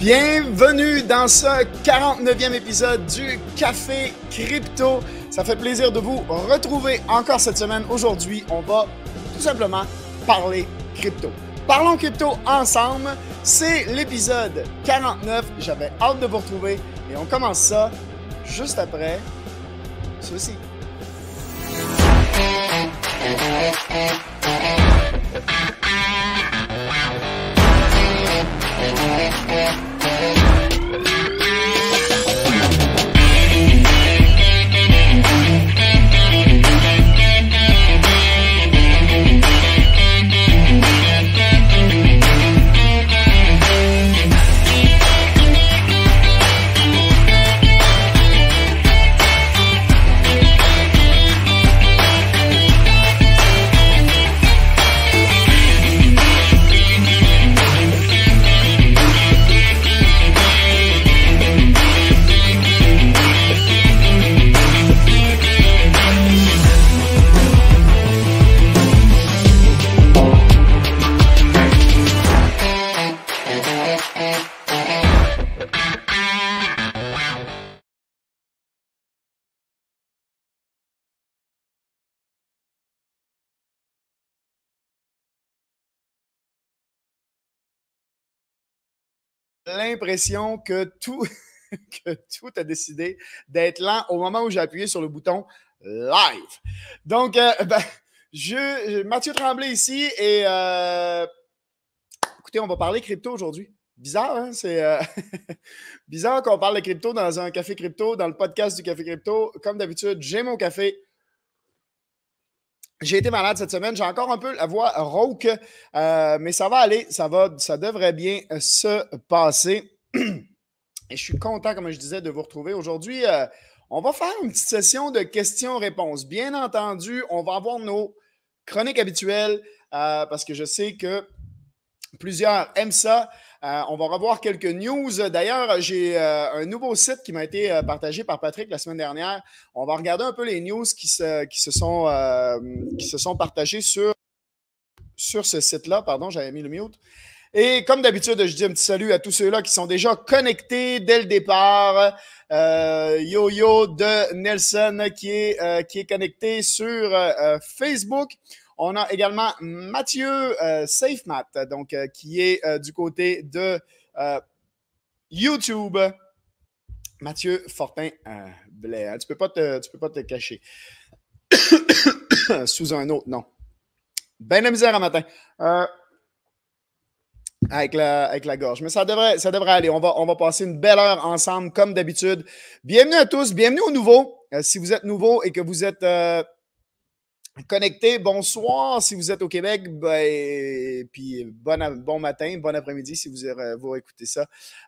Bienvenue dans ce 49e épisode du Café Crypto. Ça fait plaisir de vous retrouver encore cette semaine. Aujourd'hui, on va tout simplement parler crypto. Parlons crypto ensemble. C'est l'épisode 49. J'avais hâte de vous retrouver et on commence ça juste après ceci. l'impression que tout, tout a décidé d'être lent au moment où j'ai appuyé sur le bouton live. Donc, euh, ben, je, Mathieu Tremblay ici et euh, écoutez, on va parler crypto aujourd'hui. Bizarre, hein, C'est euh, bizarre qu'on parle de crypto dans un café crypto, dans le podcast du café crypto. Comme d'habitude, j'ai mon café j'ai été malade cette semaine. J'ai encore un peu la voix rauque, euh, mais ça va aller. Ça, va, ça devrait bien euh, se passer. Et je suis content, comme je disais, de vous retrouver aujourd'hui. Euh, on va faire une petite session de questions-réponses. Bien entendu, on va avoir nos chroniques habituelles parce que je sais que plusieurs aiment ça. Euh, on va revoir quelques news. D'ailleurs, j'ai euh, un nouveau site qui m'a été euh, partagé par Patrick la semaine dernière. On va regarder un peu les news qui se, qui se, sont, qui se sont partagées sur, sur ce site-là. Pardon, j'avais mis le mute. Et comme d'habitude, je dis un petit salut à tous ceux-là qui sont déjà connectés dès le départ. Yo-Yo de Nelson qui est, qui est connecté sur Facebook. On a également Mathieu euh, SafeMat, donc, euh, qui est euh, du côté de YouTube. Mathieu Fortin Blais, hein, tu ne peux, pas te, peux pas te cacher sous un autre nom. Ben la misère à matin. avec la, avec la gorge. Mais ça devrait, ça devrait aller. On va, on va passer une belle heure ensemble, comme d'habitude. Bienvenue à tous, bienvenue aux nouveaux. si vous êtes nouveau et que vous êtes connecté. Bonsoir si vous êtes au Québec. Ben, puis bon, bon matin, bon après-midi si vous, vous écoutez ça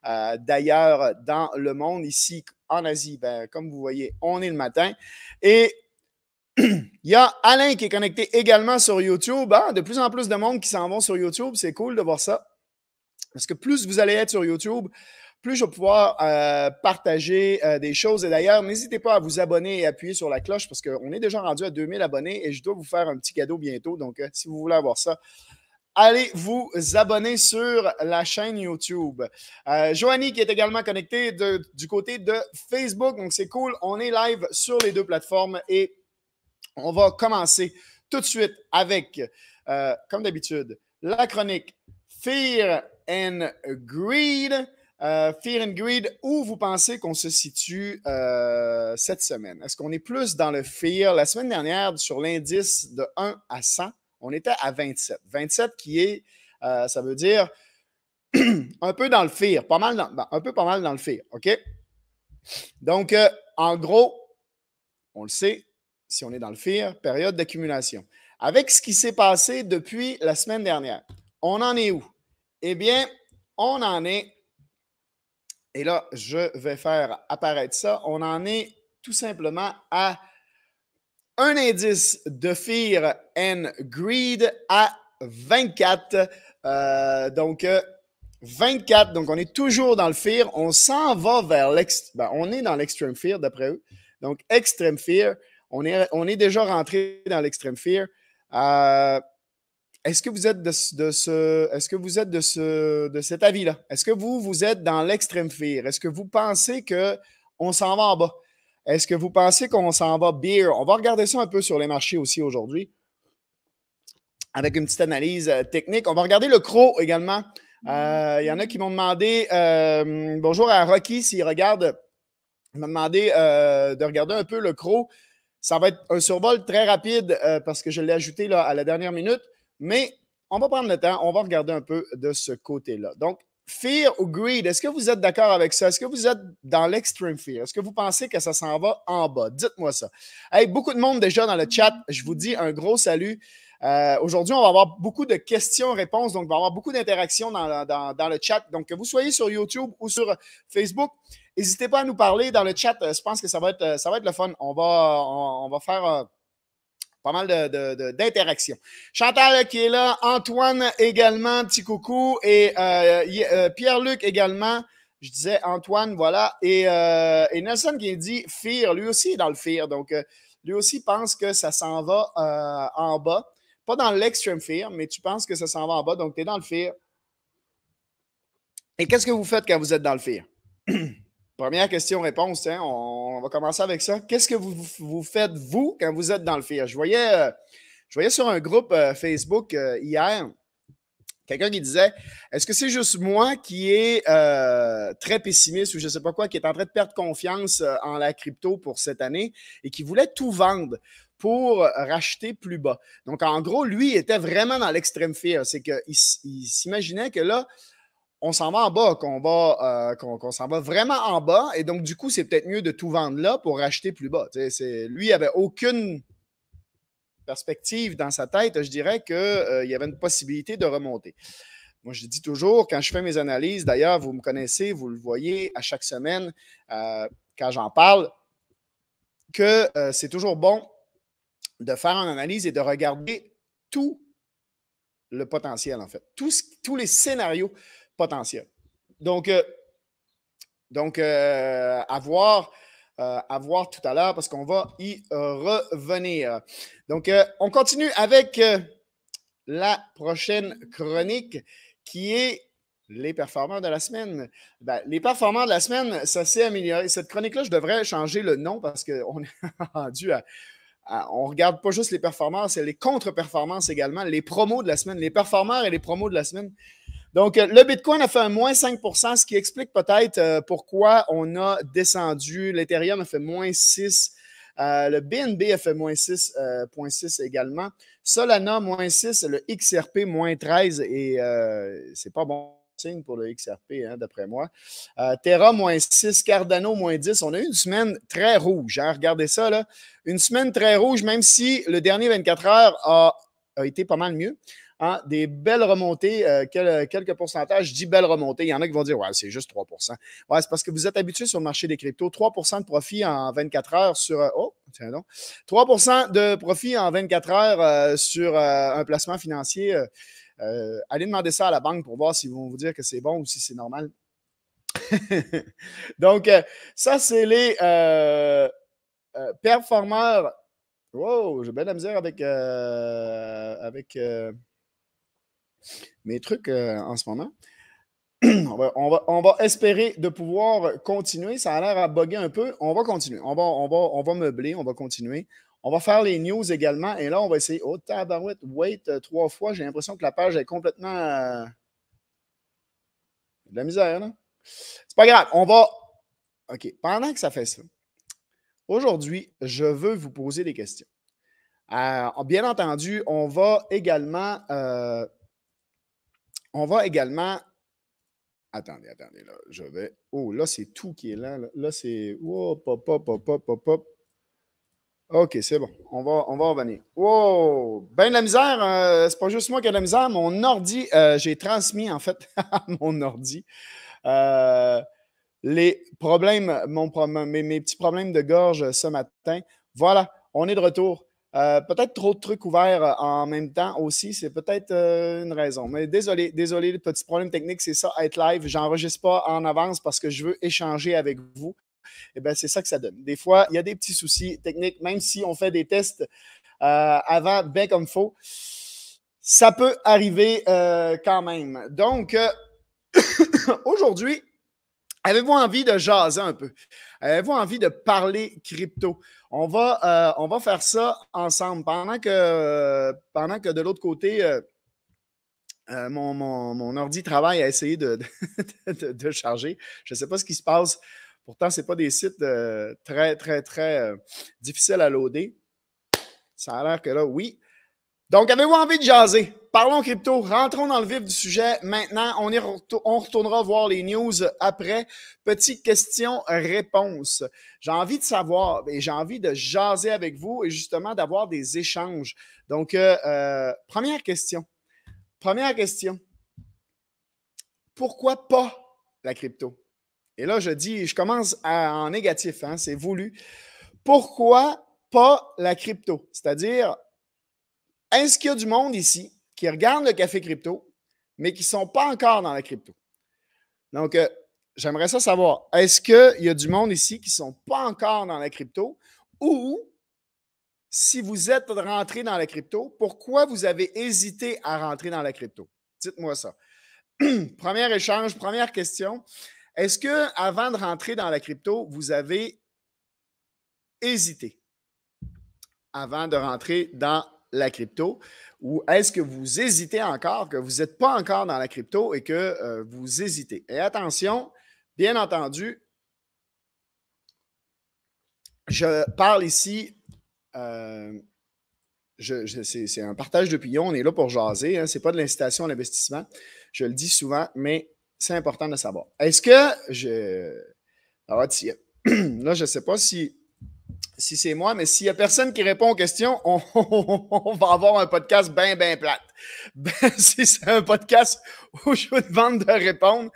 euh, d'ailleurs dans le monde. Ici, en Asie, ben, comme vous voyez, on est le matin. Et il y a Alain qui est connecté également sur YouTube. Ah, de plus en plus de monde qui s'en vont sur YouTube. C'est cool de voir ça. Parce que plus vous allez être sur YouTube, plus je vais pouvoir euh, partager euh, des choses. Et d'ailleurs, n'hésitez pas à vous abonner et appuyer sur la cloche parce qu'on est déjà rendu à 2000 abonnés et je dois vous faire un petit cadeau bientôt. Donc, euh, si vous voulez avoir ça, allez vous abonner sur la chaîne YouTube. Euh, Joanie qui est également connectée du côté de Facebook. Donc, c'est cool. On est live sur les deux plateformes et on va commencer tout de suite avec, comme d'habitude, la chronique Fear and Greed. Euh, fear and Greed, où vous pensez qu'on se situe euh, cette semaine? Est-ce qu'on est plus dans le fear? La semaine dernière, sur l'indice de 1 à 100, on était à 27. 27 qui est, euh, ça veut dire un peu dans le fear, pas mal dans, ben, un peu pas mal dans le fear, OK? Donc, en gros, on le sait, si on est dans le fear, période d'accumulation. Avec ce qui s'est passé depuis la semaine dernière, on en est où? Eh bien, on en est et là, je vais faire apparaître ça. On en est tout simplement à un indice de Fear and Greed à 24. Euh, donc, 24. Euh, donc, on est toujours dans le Fear. On s'en va vers l'extrême. Ben, on est dans l'extreme Fear, d'après eux. Donc, extreme Fear. On est, on est déjà rentré dans l'extreme Fear. Euh, est-ce que vous êtes de, ce, est que vous êtes de ce, de cet avis-là Est-ce que vous vous êtes dans l'extrême fear Est-ce que vous pensez qu'on s'en va en bas Est-ce que vous pensez qu'on s'en va beer On va regarder ça un peu sur les marchés aussi aujourd'hui, avec une petite analyse euh, technique. On va regarder le croc également. Euh, il y en a qui m'ont demandé euh, bonjour à Rocky s'il regarde. Il m'a demandé de regarder un peu le croc. Ça va être un survol très rapide parce que je l'ai ajouté à la dernière minute. Mais on va prendre le temps, on va regarder un peu de ce côté-là. Donc, fear ou greed, est-ce que vous êtes d'accord avec ça? Est-ce que vous êtes dans l'extreme fear? Est-ce que vous pensez que ça s'en va en bas? Dites-moi ça. Hey, beaucoup de monde déjà dans le chat, je vous dis un gros salut. Euh, aujourd'hui, on va avoir beaucoup de questions-réponses, donc on va avoir beaucoup d'interactions dans, le chat. Donc, que vous soyez sur YouTube ou sur Facebook, n'hésitez pas à nous parler dans le chat. Euh, je pense que ça va être, euh, ça va être le fun. On va, on va faire pas mal d'interactions. De, Chantal qui est là, Antoine également, petit coucou, et euh, euh, Pierre-Luc également. Je disais Antoine, voilà. Et, euh, Nelson qui dit fear », lui aussi est dans le fear, Donc, lui aussi pense que ça s'en va en bas. Pas dans l'extreme fear, mais tu penses que ça s'en va en bas. Donc, tu es dans le fear. Et qu'est-ce que vous faites quand vous êtes dans le fear Première question-réponse, hein, on, va commencer avec ça. Qu'est-ce que vous, faites, vous, quand vous êtes dans le fear? Je voyais, je voyais sur un groupe euh, Facebook euh, hier quelqu'un qui disait Est-ce que c'est juste moi qui est euh, très pessimiste ou je ne sais pas quoi, qui est en train de perdre confiance en la crypto pour cette année et qui voulait tout vendre? pour racheter plus bas. Donc, en gros, lui était vraiment dans l'extrême fear. C'est qu'il s'imaginait que là, on s'en va en bas, qu'on va, euh, qu'on, s'en va vraiment en bas. Et donc, du coup, c'est peut-être mieux de tout vendre là pour racheter plus bas. C'est, lui avait aucune perspective dans sa tête, je dirais qu'il euh, il y avait une possibilité de remonter. Moi, je dis toujours, quand je fais mes analyses, d'ailleurs, vous me connaissez, vous le voyez à chaque semaine euh, quand j'en parle, que c'est toujours bon de faire une analyse et de regarder tout le potentiel, en fait, tous les scénarios potentiel. Donc, euh, donc euh, euh, à, voir, tout à l'heure parce qu'on va y revenir. Donc, on continue avec la prochaine chronique qui est les performeurs de la semaine. Ben, les performeurs de la semaine, ça s'est amélioré. Cette chronique-là, je devrais changer le nom parce qu'on est rendu à, On regarde pas juste les performances, les contre-performances également, les promos de la semaine, les performeurs et les promos de la semaine. Donc, euh, le Bitcoin a fait un moins 5 ce qui explique peut-être euh, pourquoi on a descendu. L'Ethereum a fait moins 6 euh, le BNB a fait moins 6,6 également. Solana, moins 6. Le XRP, moins 13. Et c'est pas bon signe pour le XRP, hein, d'après moi. Terra, moins 6. Cardano, moins 10. On a eu une semaine très rouge. Hein. regardez ça, Une semaine très rouge, même si le dernier 24 heures a été pas mal mieux. Hein, des belles remontées, euh, euh, quelques pourcentages. Je dis belles remontées. Il y en a qui vont dire, ouais, c'est juste 3 Ouais, c'est parce que vous êtes habitué sur le marché des cryptos. 3 de profit en 24 heures sur. Euh, oh, tiens donc. 3 de profit en 24 heures sur un placement financier. allez demander ça à la banque pour voir s'ils vont vous dire que c'est bon ou si c'est normal. donc, ça, c'est les performeurs. Wow, j'ai bien la misère avec. avec mes trucs euh, en ce moment. on, va, espérer de pouvoir continuer. Ça a l'air à bugger un peu. On va continuer. On va, on va, on va meubler, on va continuer. On va faire les news également. Et là, on va essayer. Oh, tabarouette, wait euh, trois fois. J'ai l'impression que la page est complètement. Euh, de la misère, là. C'est pas grave. On va. OK. Pendant que ça fait ça, aujourd'hui, je veux vous poser des questions. bien entendu, on va également on va également. Attendez, attendez, là, je vais. Oh, là, c'est tout qui est Là, là c'est. Oh, pop, pop, pop, pop, pop, OK, c'est bon. On va, on va revenir. Oh, Ben de la misère, euh, c'est pas juste moi qui ai la misère. Mon ordi, euh, j'ai transmis en fait mon ordi euh, les problèmes, mon, mes petits problèmes de gorge ce matin. Voilà, on est de retour. Euh, peut-être trop de trucs ouverts euh, en même temps aussi, c'est peut-être euh, une raison. Mais désolé, désolé, le petit problème technique, c'est ça, être live. J'enregistre pas en avance parce que je veux échanger avec vous. Et eh bien, c'est ça que ça donne. Des fois, il y a des petits soucis techniques, même si on fait des tests avant, bien comme faut. Ça peut arriver quand même. Donc, aujourd'hui, avez-vous envie de jaser un peu? Avez-vous envie de parler crypto? On va, euh, on va faire ça ensemble. Pendant que, euh, pendant que de l'autre côté, euh, mon, ordi travaille à essayer de, de, charger. Je ne sais pas ce qui se passe. Pourtant, ce n'est pas des sites très, très, très difficiles à loader. Ça a l'air que là, oui. Donc, avez-vous envie de jaser? Parlons crypto, rentrons dans le vif du sujet maintenant. On, est, on retournera voir les news après. Petite question-réponse. J'ai envie de savoir et ben, j'ai envie de jaser avec vous et justement d'avoir des échanges. Donc, euh, euh, première question. Première question. Pourquoi pas la crypto? Et là, je dis, je commence en négatif, hein, c'est voulu. Pourquoi pas la crypto? C'est-à-dire, est-ce qu'il y a du monde ici qui regarde le café crypto, mais qui ne sont pas encore dans la crypto? Donc, euh, j'aimerais ça savoir. Est-ce qu'il y a du monde ici qui ne sont pas encore dans la crypto ou si vous êtes rentré dans la crypto, pourquoi vous avez hésité à rentrer dans la crypto? Dites-moi ça. Premier échange, première question. Est-ce que avant de rentrer dans la crypto, vous avez hésité avant de rentrer dans la crypto ou est-ce que vous hésitez encore, que vous n'êtes pas encore dans la crypto et que euh, vous hésitez? Et attention, bien entendu, je parle ici, euh, je, c'est un partage d'opinion, on est là pour jaser, hein, ce n'est pas de l'incitation à l'investissement, je le dis souvent, mais c'est important de savoir. Est-ce que je... là, je ne sais pas si si c'est moi, mais s'il n'y a personne qui répond aux questions, on, va avoir un podcast bien, bien plate. Ben, si c'est un podcast où je vous demande de répondre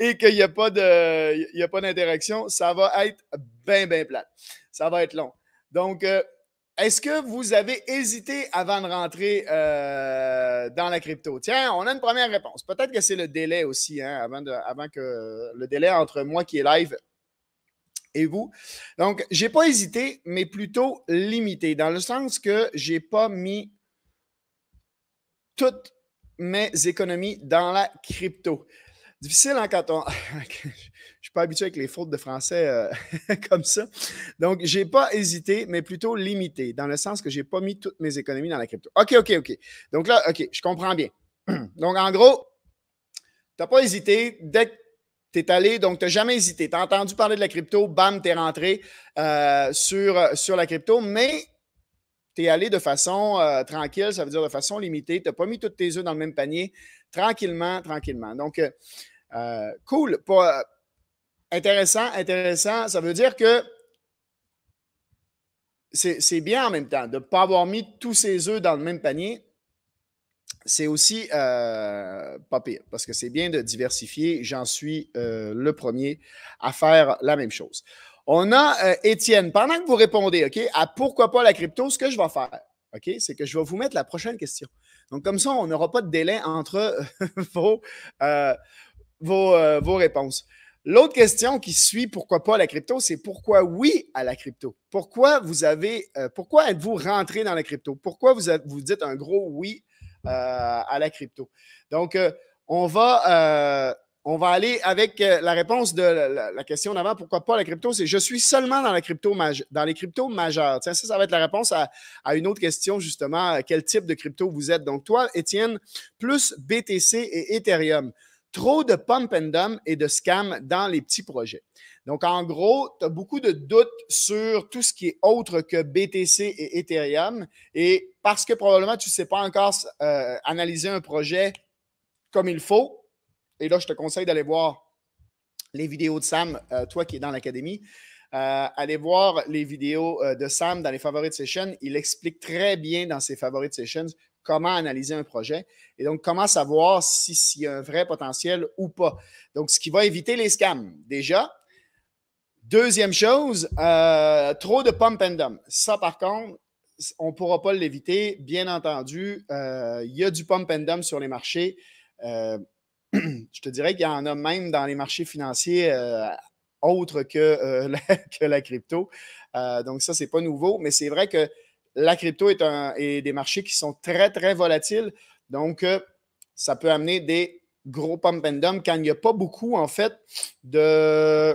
et qu'il n'y a pas d'interaction, ça va être bien, bien plate. Ça va être long. Donc, euh, est-ce que vous avez hésité avant de rentrer euh, dans la crypto? Tiens, on a une première réponse. Peut-être que c'est le délai aussi, hein, avant, avant que le délai entre moi qui est live et vous. Donc, je n'ai pas hésité, mais plutôt limité, dans le sens que je n'ai pas mis toutes mes économies dans la crypto. Difficile hein, quand on. Je ne suis pas habitué avec les fautes de français euh, comme ça. Donc, je n'ai pas hésité, mais plutôt limité, dans le sens que je n'ai pas mis toutes mes économies dans la crypto. OK, OK, OK. Donc là, OK, je comprends bien. Donc, en gros, tu n'as pas hésité. Dès que tu es allé, donc tu n'as jamais hésité. Tu as entendu parler de la crypto, bam, tu es rentré euh, sur, euh, sur la crypto, mais tu es allé de façon euh, tranquille, ça veut dire de façon limitée. Tu n'as pas mis tous tes œufs dans le même panier, tranquillement, tranquillement. Donc, cool. intéressant, intéressant. Ça veut dire que c'est bien en même temps de ne pas avoir mis tous ses œufs dans le même panier c'est aussi euh, pas pire, parce que c'est bien de diversifier. J'en suis euh, le premier à faire la même chose. On a euh, Étienne. pendant que vous répondez OK, à pourquoi pas la crypto, ce que je vais faire, OK, c'est que je vais vous mettre la prochaine question. Donc, comme ça, on n'aura pas de délai entre vos, réponses. L'autre question qui suit pourquoi pas la crypto, c'est pourquoi oui à la crypto. Pourquoi vous avez, pourquoi êtes-vous rentré dans la crypto Pourquoi vous, vous dites un gros oui euh, à la crypto. Donc, euh, on va euh, on va aller avec la réponse de la, question d'avant. Pourquoi pas la crypto? C'est je suis seulement dans, la crypto dans les cryptos majeures. Tiens, ça, ça va être la réponse à, à, une autre question, justement. Quel type de crypto vous êtes? Donc, toi, Étienne, plus BTC et Ethereum. Trop de pump and dump et de scam dans les petits projets. Donc, en gros, tu as beaucoup de doutes sur tout ce qui est autre que BTC et Ethereum. Et parce que probablement tu ne sais pas encore euh, analyser un projet comme il faut, et là, je te conseille d'aller voir les vidéos de Sam, euh, toi qui es dans l'académie. Euh, allez voir les vidéos de Sam dans les Favorites Sessions. Il explique très bien dans ses Favorites Sessions comment analyser un projet et donc comment savoir s'il y a un vrai potentiel ou pas. Donc, ce qui va éviter les scams déjà, Deuxième chose, euh, trop de pump and dump. Ça, par contre, on ne pourra pas l'éviter. Bien entendu, euh, il y a du pump and dump sur les marchés. Euh, je te dirais qu'il y en a même dans les marchés financiers autres que, la, crypto. donc, ça, ce n'est pas nouveau, mais c'est vrai que la crypto est, un, est des marchés qui sont très, très volatiles. Donc, ça peut amener des gros pump and dump quand il n'y a pas beaucoup, en fait, de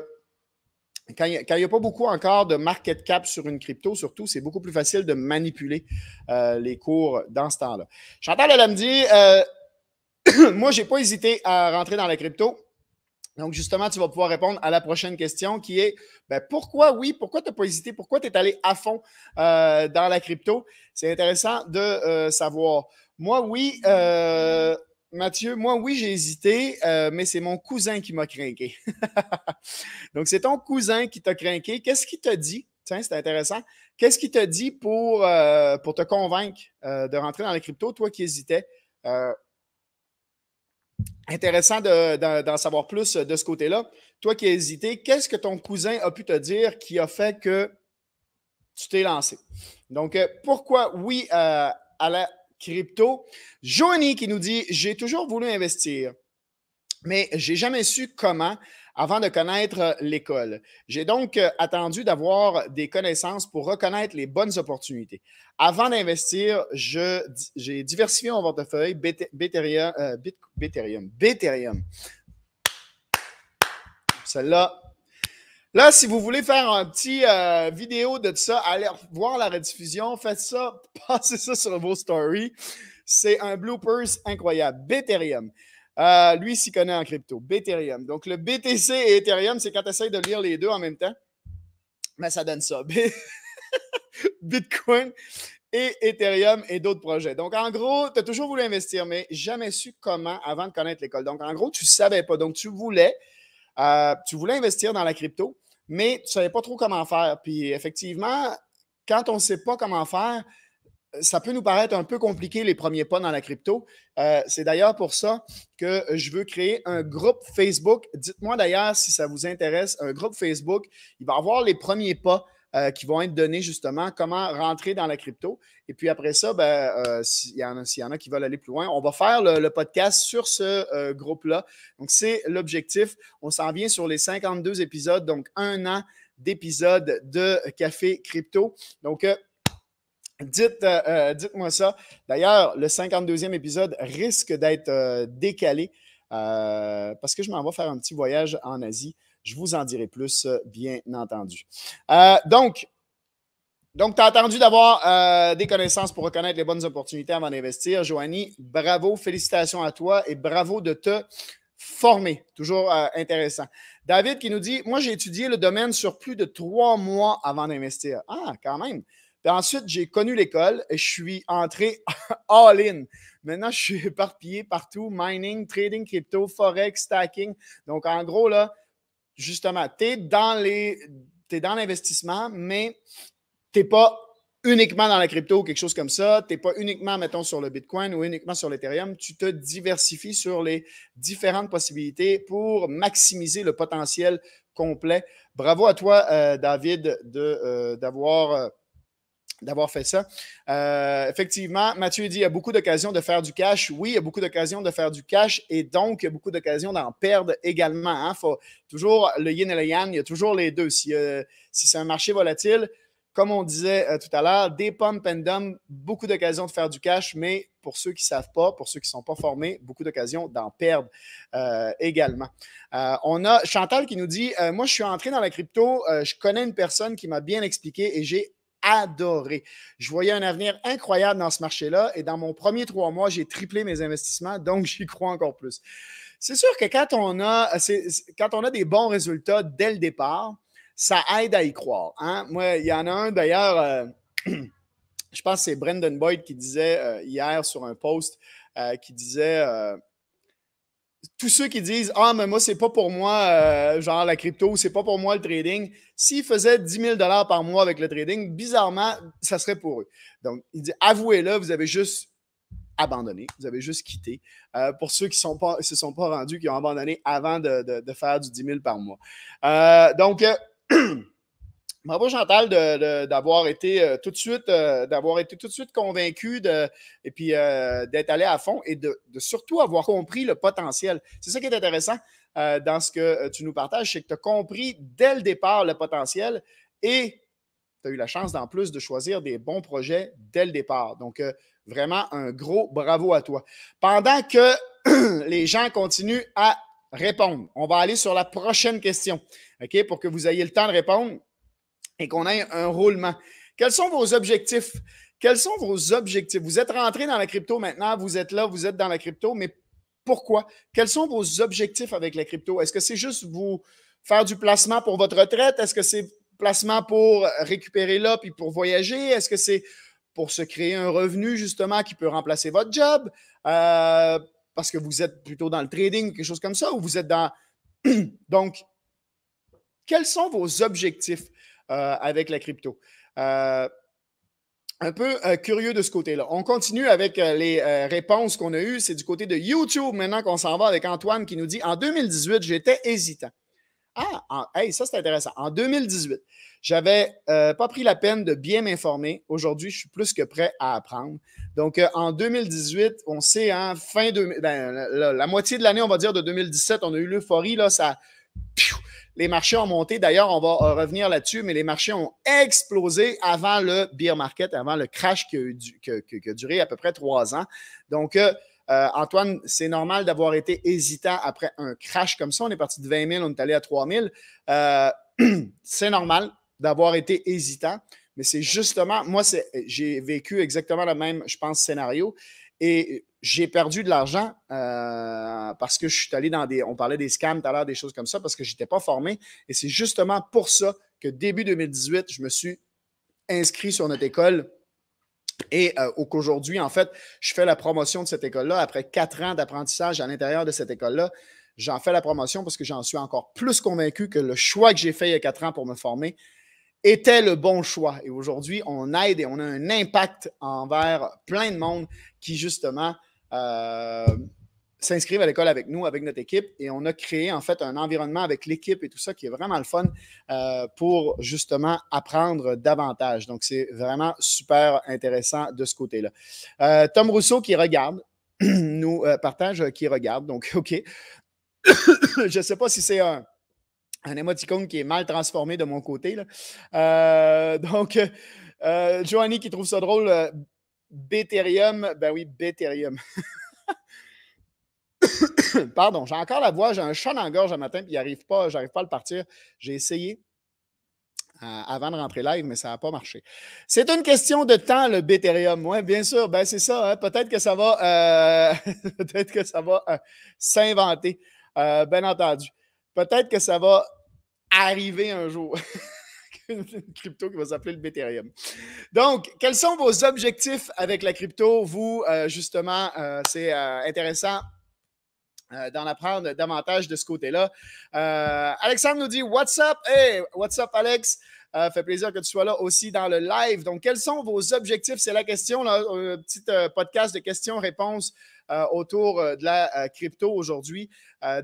quand il n'y a, pas beaucoup encore de market cap sur une crypto, surtout, c'est beaucoup plus facile de manipuler euh, les cours dans ce temps-là. Chantal dit euh, moi, je n'ai pas hésité à rentrer dans la crypto. Donc, justement, tu vas pouvoir répondre à la prochaine question qui est ben, pourquoi oui, pourquoi tu n'as pas hésité, pourquoi tu es allé à fond euh, dans la crypto? C'est intéressant de euh, savoir. Moi, oui, Mathieu, moi, oui, j'ai hésité, euh, mais c'est mon cousin qui m'a craqué. Donc, c'est ton cousin qui t'a craqué. Qu'est-ce qu'il t'a dit? Tiens, c'est intéressant. Qu'est-ce qu'il t'a dit pour, euh, pour te convaincre euh, de rentrer dans les cryptos, toi qui hésitais? intéressant d'en savoir plus de ce côté-là. Toi qui hésitais, qu'est-ce que ton cousin a pu te dire qui a fait que tu t'es lancé? Donc, pourquoi oui à la crypto. Joanie qui nous dit J'ai toujours voulu investir, mais j'ai jamais su comment avant de connaître l'école. J'ai donc euh, attendu d'avoir des connaissances pour reconnaître les bonnes opportunités. Avant d'investir, j'ai diversifié mon portefeuille de Là, si vous voulez faire un petit euh, vidéo de ça, allez voir la rediffusion, faites ça, passez ça sur vos stories. C'est un bloopers incroyable. Ethereum, Euh, lui s'y connaît en crypto. Ethereum. Donc, le BTC et Ethereum, c'est quand tu essaies de lire les deux en même temps. Mais ben, ça donne ça. Bitcoin et Ethereum et d'autres projets. Donc, en gros, tu as toujours voulu investir, mais jamais su comment avant de connaître l'école. Donc, en gros, tu ne savais pas. Donc, tu voulais, euh, tu voulais investir dans la crypto, mais tu ne savais pas trop comment faire. Puis effectivement, quand on ne sait pas comment faire, ça peut nous paraître un peu compliqué les premiers pas dans la crypto. Euh, c'est d'ailleurs pour ça que je veux créer un groupe Facebook. Dites-moi d'ailleurs si ça vous intéresse, un groupe Facebook. Il va avoir les premiers pas euh, qui vont être donnés justement comment rentrer dans la crypto. Et puis après ça, ben, euh, s'il y, en a, qui veulent aller plus loin, on va faire le, podcast sur ce euh, groupe-là. Donc, c'est l'objectif. On s'en vient sur les 52 épisodes, donc un an d'épisodes de Café Crypto. Donc, Dites, dites-moi ça. D'ailleurs, le 52e épisode risque d'être décalé parce que je m'en vais faire un petit voyage en Asie. Je vous en dirai plus, euh, bien entendu. Euh, donc, donc, tu as attendu d'avoir euh, des connaissances pour reconnaître les bonnes opportunités avant d'investir. Joanie, bravo, félicitations à toi et bravo de te former. Toujours intéressant. David qui nous dit Moi, j'ai étudié le domaine sur plus de trois mois avant d'investir. Ah, quand même. Puis ensuite, j'ai connu l'école et je suis entré all-in. Maintenant, je suis éparpillé partout mining, trading, crypto, forex, stacking. Donc, en gros, là, justement, tu es dans les. dans l'investissement, mais tu n'es pas uniquement dans la crypto ou quelque chose comme ça. Tu n'es pas uniquement, mettons, sur le Bitcoin ou uniquement sur l'Ethereum. Tu te diversifies sur les différentes possibilités pour maximiser le potentiel complet. Bravo à toi, euh, David, euh, d'avoir euh, d'avoir fait ça. Euh, effectivement, Mathieu dit il y a beaucoup d'occasions de faire du cash. Oui, il y a beaucoup d'occasions de faire du cash et donc il y a beaucoup d'occasions d'en perdre également. Il hein. faut toujours le yin et le yang, il y a toujours les deux. Si, euh, si c'est un marché volatile, comme on disait euh, tout à l'heure, des pump and beaucoup d'occasions de faire du cash, mais pour ceux qui ne savent pas, pour ceux qui ne sont pas formés, beaucoup d'occasions d'en perdre également. on a Chantal qui nous dit Moi, je suis entré dans la crypto, je connais une personne qui m'a bien expliqué et j'ai adoré. Je voyais un avenir incroyable dans ce marché-là et dans mon premier trois mois, j'ai triplé mes investissements, donc j'y crois encore plus. C'est sûr que quand on, a, quand on a des bons résultats dès le départ, ça aide à y croire. Hein. Moi, il y en a un d'ailleurs, euh, je pense que c'est Brendan Boyd qui disait euh, hier sur un post, euh, qui disait tous ceux qui disent Ah, mais moi, c'est pas pour moi, euh, genre la crypto, c'est pas pour moi le trading. S'ils faisaient 10 000 par mois avec le trading, bizarrement, ça serait pour eux. Donc, il dit Avouez-le, vous avez juste abandonné, vous avez juste quitté. Euh, pour ceux qui ne se sont pas rendus, qui ont abandonné avant de, faire du 10 000 par mois. Euh, donc, Bravo, Chantal, euh, euh, d'avoir été, tout de suite, d'avoir été tout de suite convaincu de, et puis euh, d'être allé à fond et de, surtout avoir compris le potentiel. C'est ça qui est intéressant dans ce que tu nous partages, c'est que tu as compris dès le départ le potentiel et tu as eu la chance en plus de choisir des bons projets dès le départ. Donc, vraiment un gros bravo à toi. Pendant que les gens continuent à répondre, on va aller sur la prochaine question, OK, pour que vous ayez le temps de répondre et qu'on ait un roulement. Quels sont vos objectifs? Quels sont vos objectifs? Vous êtes rentré dans la crypto maintenant, vous êtes là, vous êtes dans la crypto, mais pourquoi? Quels sont vos objectifs avec la crypto? Est-ce que c'est juste vous faire du placement pour votre retraite? Est-ce que c'est placement pour récupérer là puis pour voyager? Est-ce que c'est pour se créer un revenu justement qui peut remplacer votre job? Euh, parce que vous êtes plutôt dans le trading, quelque chose comme ça, ou vous êtes dans. Donc, quels sont vos objectifs? Euh, avec la crypto euh, un peu euh, curieux de ce côté-là. On continue avec les réponses qu'on a eues. C'est du côté de YouTube maintenant qu'on s'en va avec Antoine qui nous dit En 2018, j'étais hésitant. Ah, ça c'est intéressant. En 2018, j'avais pas pris la peine de bien m'informer. Aujourd'hui, je suis plus que prêt à apprendre. Donc, en 2018, on sait, hein, fin ben, la, moitié de l'année, on va dire, de 2017, on a eu l'euphorie. Là, ça. Les marchés ont monté. D'ailleurs, on va euh, revenir là-dessus, mais les marchés ont explosé avant le beer market, avant le crash qui a, duré à peu près trois ans. Donc, euh, euh, Antoine, c'est normal d'avoir été hésitant après un crash comme ça. On est parti de 20 000, on est allé à 3 000. c'est normal d'avoir été hésitant, mais c'est justement, moi, j'ai vécu exactement le même, je pense, scénario. Et j'ai perdu de l'argent euh, parce que je suis allé dans des. On parlait des scams tout à l'heure, des choses comme ça, parce que je n'étais pas formé. Et c'est justement pour ça que début 2018, je me suis inscrit sur notre école. Et aujourd'hui, qu'aujourd'hui, en fait, je fais la promotion de cette école-là. Après quatre ans d'apprentissage à l'intérieur de cette école-là, j'en fais la promotion parce que j'en suis encore plus convaincu que le choix que j'ai fait il y a quatre ans pour me former était le bon choix. Et aujourd'hui, on aide et on a un impact envers plein de monde qui, justement, euh, s'inscrivent à l'école avec nous, avec notre équipe. Et on a créé en fait un environnement avec l'équipe et tout ça qui est vraiment le fun euh, pour justement apprendre davantage. Donc, c'est vraiment super intéressant de ce côté-là. Euh, Tom Rousseau qui regarde, nous partage qui regarde. Donc, OK. Je ne sais pas si c'est un un émoticône qui est mal transformé de mon côté. donc, euh, qui trouve ça drôle, Béthérium, Ben oui, Béthérium. Pardon, j'ai encore la voix, j'ai un chat en gorge le matin, puis j'arrive pas, j'arrive pas à le partir. J'ai essayé euh, avant de rentrer live, mais ça n'a pas marché. C'est une question de temps, le Béthérium. Oui, bien sûr, ben c'est ça. Hein. Peut-être que ça va, euh, peut-être que ça va euh, s'inventer, bien entendu. Peut-être que ça va arriver un jour. une crypto qui va s'appeler le Ethereum. Donc, quels sont vos objectifs avec la crypto? Vous, euh, justement, euh, c'est euh, intéressant d'en apprendre davantage de ce côté-là. Alexandre nous dit What's up? Hey, what's up, Alex? fait plaisir que tu sois là aussi dans le live. Donc, quels sont vos objectifs? C'est la question, un petit podcast de questions-réponses autour de la crypto aujourd'hui.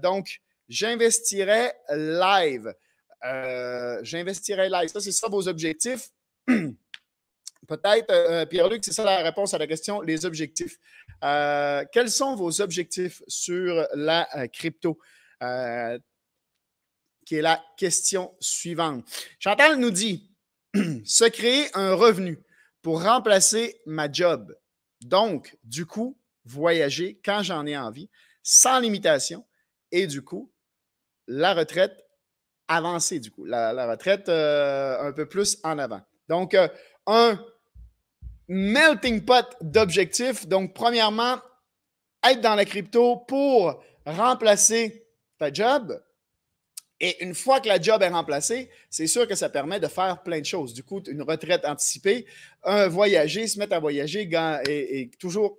donc, j'investirais live. Euh, J'investirai live. Ça, c'est ça vos objectifs. Peut-être, euh, euh, Pierre-Luc, c'est ça la réponse à la question, les objectifs. quels sont vos objectifs sur la crypto? qui est la question suivante. Chantal nous dit, se créer un revenu pour remplacer ma job. Donc, du coup, voyager quand j'en ai envie, sans limitation, et du coup, la retraite avancer du coup, la, retraite euh, un peu plus en avant. Donc, euh, un melting pot d'objectifs. Donc, premièrement, être dans la crypto pour remplacer ta job. Et une fois que la job est remplacée, c'est sûr que ça permet de faire plein de choses. Du coup, une retraite anticipée, un voyager, se mettre à voyager et, et toujours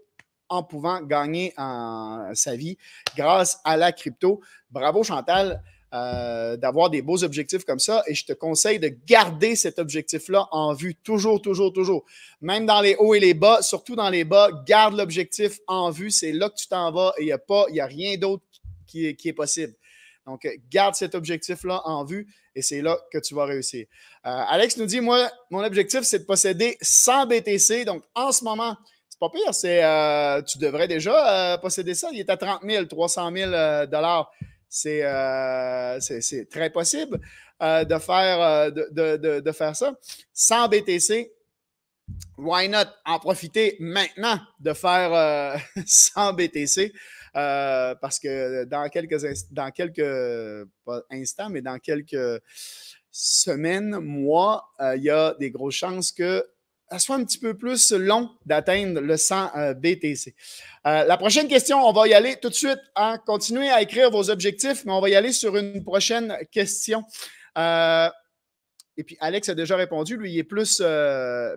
en pouvant gagner en sa vie grâce à la crypto. Bravo Chantal, euh, d'avoir des beaux objectifs comme ça. Et je te conseille de garder cet objectif-là en vue toujours, toujours, toujours. Même dans les hauts et les bas, surtout dans les bas, garde l'objectif en vue. C'est là que tu t'en vas et il n'y a, a rien d'autre qui est, qui est possible. Donc, euh, garde cet objectif-là en vue et c'est là que tu vas réussir. Euh, Alex nous dit, moi, mon objectif, c'est de posséder 100 BTC. Donc, en ce moment, c'est pas pire, c'est, tu devrais déjà posséder ça. Il est à 30 000, 300 000 dollars. Euh, c'est très possible euh, de, faire, euh, de, faire ça. Sans BTC, why not en profiter maintenant de faire sans BTC? parce que dans quelques, dans quelques, instants, mais dans quelques semaines, mois, il y a des grosses chances que soit un petit peu plus long d'atteindre le 100 euh, BTC. Euh, la prochaine question, on va y aller tout de suite. Hein. Continuez à écrire vos objectifs, mais on va y aller sur une prochaine question. Euh, et puis, Alex a déjà répondu. Lui, il est plus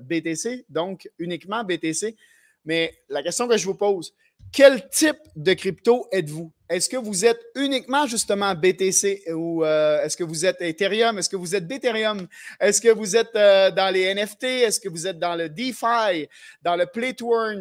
BTC, donc uniquement BTC. Mais la question que je vous pose, quel type de crypto êtes-vous? Est-ce que vous êtes uniquement justement BTC ou euh, est-ce que vous êtes Ethereum? Est-ce que vous êtes Ethereum Est-ce que vous êtes euh, dans les NFT? Est-ce que vous êtes dans le DeFi, dans le Play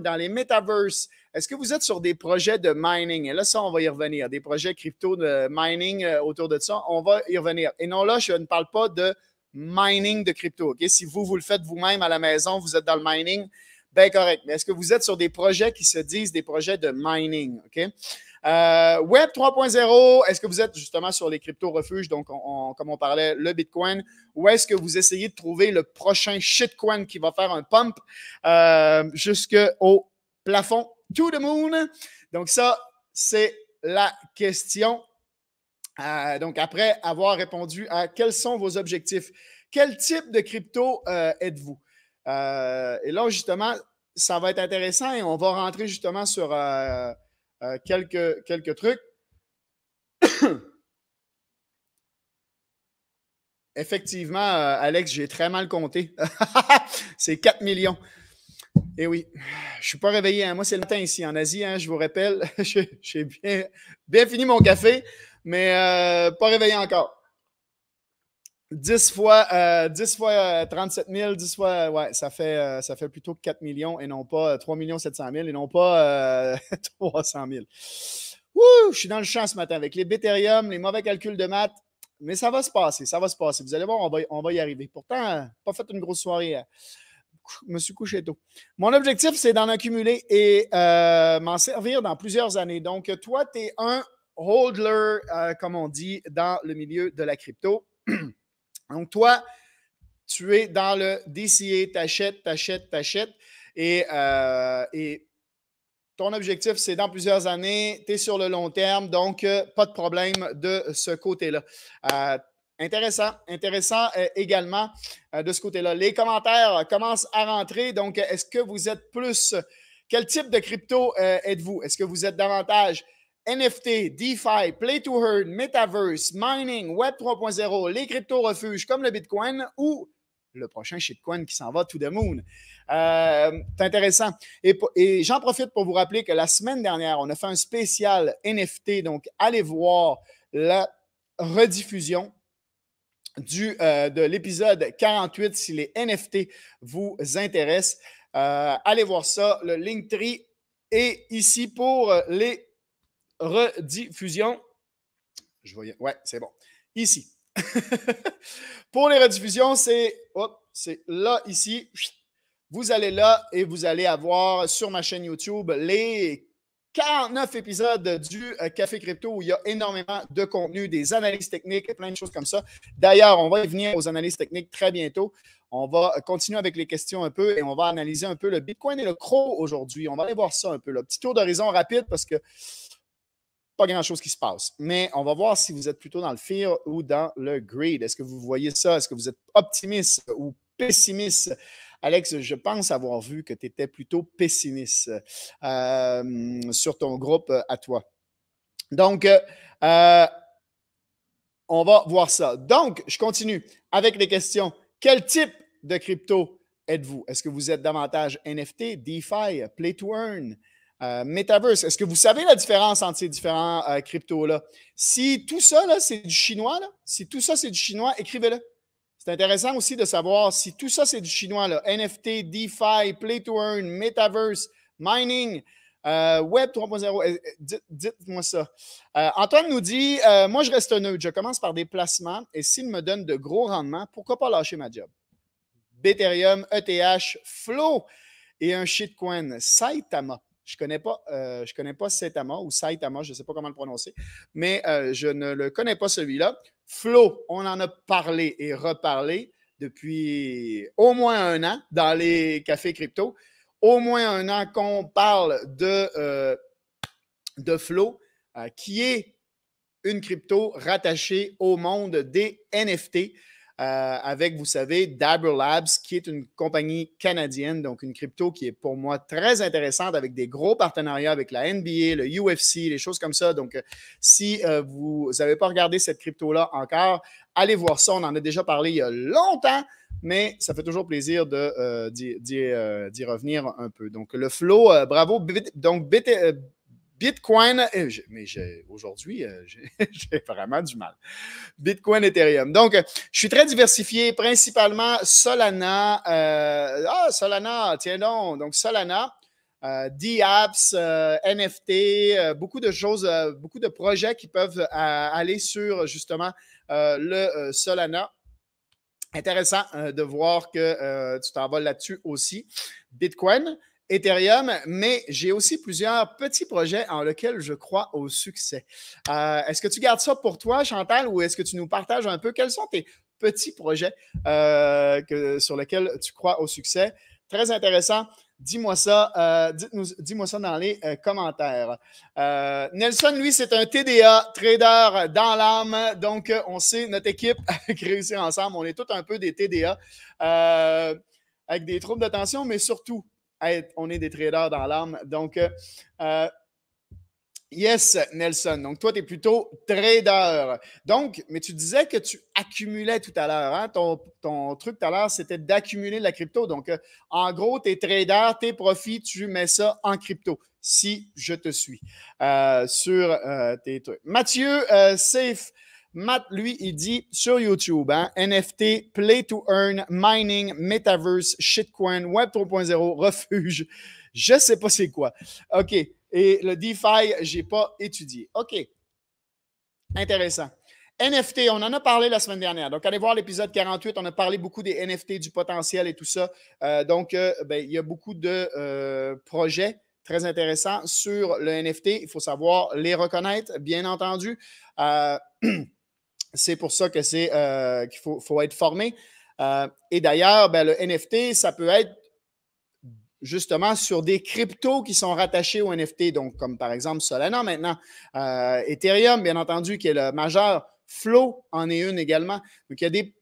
dans les Metaverse? Est-ce que vous êtes sur des projets de mining? Et là, ça, on va y revenir. Des projets crypto de mining euh, autour de ça, on va y revenir. Et non, là, je ne parle pas de mining de crypto. Si vous, vous le faites vous-même à la maison, vous êtes dans le mining, bien correct. Mais est-ce que vous êtes sur des projets qui se disent des projets de mining? OK? Euh, Web 3.0, est-ce que vous êtes justement sur les crypto-refuges, donc comme on parlait, le Bitcoin, ou est-ce que vous essayez de trouver le prochain shitcoin qui va faire un pump euh, jusqu'au plafond to the moon? Donc ça, c'est la question. Euh, donc après avoir répondu à quels sont vos objectifs, quel type de crypto êtes-vous? Euh, et là, justement, ça va être intéressant et on va rentrer justement sur euh, euh, quelques, quelques trucs. Effectivement, Alex, j'ai très mal compté. c'est 4 millions. Eh oui, je ne suis pas réveillé. Hein. Moi, c'est le matin ici en Asie, hein, je vous rappelle. j'ai bien, fini mon café, mais pas réveillé encore. 10 fois, 10 euh, fois 37 000, 10 fois, euh, ouais, ça fait, euh, ça fait plutôt 4 millions et non pas 3 700 000 et non pas 300 000. Ouh, je suis dans le champ ce matin avec les Ethereum, les mauvais calculs de maths, mais ça va se passer, ça va se passer. Vous allez voir, on va, y arriver. Pourtant, pas fait une grosse soirée. Je me suis couché tôt. Mon objectif, c'est d'en accumuler et m'en servir dans plusieurs années. Donc, toi, tu es un holder, comme on dit, dans le milieu de la crypto. Donc, toi, tu es dans le DCA, t'achètes, t'achètes, t'achètes. Euh, et, ton objectif, c'est dans plusieurs années, tu es sur le long terme, donc euh, pas de problème de ce côté-là. Euh, intéressant, intéressant également de ce côté-là. Les commentaires commencent à rentrer. Donc, est-ce que vous êtes plus. Quel type de crypto êtes-vous? Est-ce que vous êtes davantage NFT, DeFi, Play to Earn, Metaverse, Mining, Web 3.0, les crypto-refuges comme le Bitcoin ou le prochain shitcoin qui s'en va tout the moon. Euh, c'est intéressant. Et, j'en profite pour vous rappeler que la semaine dernière, on a fait un spécial NFT. Donc, allez voir la rediffusion du, euh, de l'épisode 48 si les NFT vous intéressent. Euh, allez voir ça. Le Linktree est ici pour les rediffusion Je voyais. Ouais, c'est bon. Ici. Pour les rediffusions, c'est c'est là ici. Vous allez là et vous allez avoir sur ma chaîne YouTube les 49 épisodes du euh, Café Crypto où il y a énormément de contenu, des analyses techniques, plein de choses comme ça. D'ailleurs, on va y venir aux analyses techniques très bientôt. On va euh, continuer avec les questions un peu et on va analyser un peu le Bitcoin et le Crow aujourd'hui. On va aller voir ça un peu. Le petit tour d'horizon rapide parce que pas grand-chose qui se passe. Mais on va voir si vous êtes plutôt dans le fear ou dans le greed. Est-ce que vous voyez ça? Est-ce que vous êtes optimiste ou pessimiste? Alex, je pense avoir vu que tu étais plutôt pessimiste euh, sur ton groupe euh, à toi. Donc, euh, on va voir ça. Donc, je continue avec les questions. Quel type de crypto êtes-vous? Est-ce que vous êtes davantage NFT, DeFi, Play to Earn? Euh, Metaverse, est-ce que vous savez la différence entre ces différents crypto euh, cryptos-là? Si tout ça, c'est du chinois, si tout ça, c'est du chinois, écrivez-le. C'est intéressant aussi de savoir si tout ça, c'est du chinois. NFT, DeFi, Play to Earn, Metaverse, Mining, euh, Web 3.0. Dites-moi ça. Antoine nous dit Moi, je reste neutre. Je commence par des placements et s'il me donne de gros rendements, pourquoi pas lâcher ma job? Ethereum, ETH, Flow et un shitcoin, Saitama. Je connais euh, connais pas Saitama ou Saitama, je ne sais pas comment le prononcer, mais euh, je ne le connais pas celui-là. Flo, on en a parlé et reparlé depuis au moins un an dans les cafés crypto. Au moins un an qu'on parle de, euh, de Flo, euh, qui est une crypto rattachée au monde des NFT. Euh, avec, vous savez, Dabber Labs, qui est une compagnie canadienne, donc une crypto qui est pour moi très intéressante avec des gros partenariats avec la NBA, le UFC, les choses comme ça. Donc, euh, si euh, vous n'avez pas regardé cette crypto-là encore, allez voir ça. On en a déjà parlé il y a longtemps, mais ça fait toujours plaisir d'y revenir un peu. Donc, le flow, bravo. Donc, BT, Bitcoin, mais aujourd'hui, euh, j'ai vraiment du mal. Bitcoin, Ethereum. Donc, euh, je suis très diversifié, principalement Solana. Euh, ah, Solana, tiens donc. Donc, Solana, DApps, NFT, beaucoup de choses, beaucoup de projets qui peuvent aller sur justement le Solana. Intéressant de voir que tu t'envoles là-dessus aussi. Bitcoin. Ethereum, mais j'ai aussi plusieurs petits projets en lesquels je crois au succès. Euh, est-ce que tu gardes ça pour toi, Chantal, ou est-ce que tu nous partages un peu quels sont tes petits projets euh, que, sur lesquels tu crois au succès? Très intéressant. Dis-moi ça, euh, dis-moi ça dans les euh, commentaires. Euh, Nelson, lui, c'est un TDA, trader dans l'âme. Donc, on sait, notre équipe, a réussi Ensemble, on est tous un peu des TDA avec des troubles de tension, mais surtout on est des traders dans l'arme, Donc, euh, euh, Yes, Nelson. Donc, toi, tu es plutôt trader. Donc, mais tu disais que tu accumulais tout à l'heure. Hein. Ton, truc tout à l'heure, c'était d'accumuler de la crypto. Donc, euh, en gros, tu es trader, tes profits, tu mets ça en crypto, si je te suis sur tes trucs. Mathieu Safe Matt, lui, il dit sur YouTube, NFT, hein, play to earn, mining, metaverse, shitcoin, Web 3.0, refuge, je ne sais pas c'est quoi. OK. Et le DeFi, n'ai pas étudié. OK. Intéressant. NFT, on en a parlé la semaine dernière. Donc, allez voir l'épisode 48. On a parlé beaucoup des NFT, du potentiel et tout ça. Euh, donc, euh, ben, il y a beaucoup de euh, projets très intéressants sur le NFT. Il faut savoir les reconnaître, bien entendu. C'est pour ça que c'est euh, qu'il faut, être formé. Euh, et d'ailleurs, ben, le NFT, ça peut être justement sur des cryptos qui sont rattachés au NFT, donc comme par exemple Solana maintenant, euh, Ethereum, bien entendu, qui est le majeur, Flow en est une également. Donc, il y a des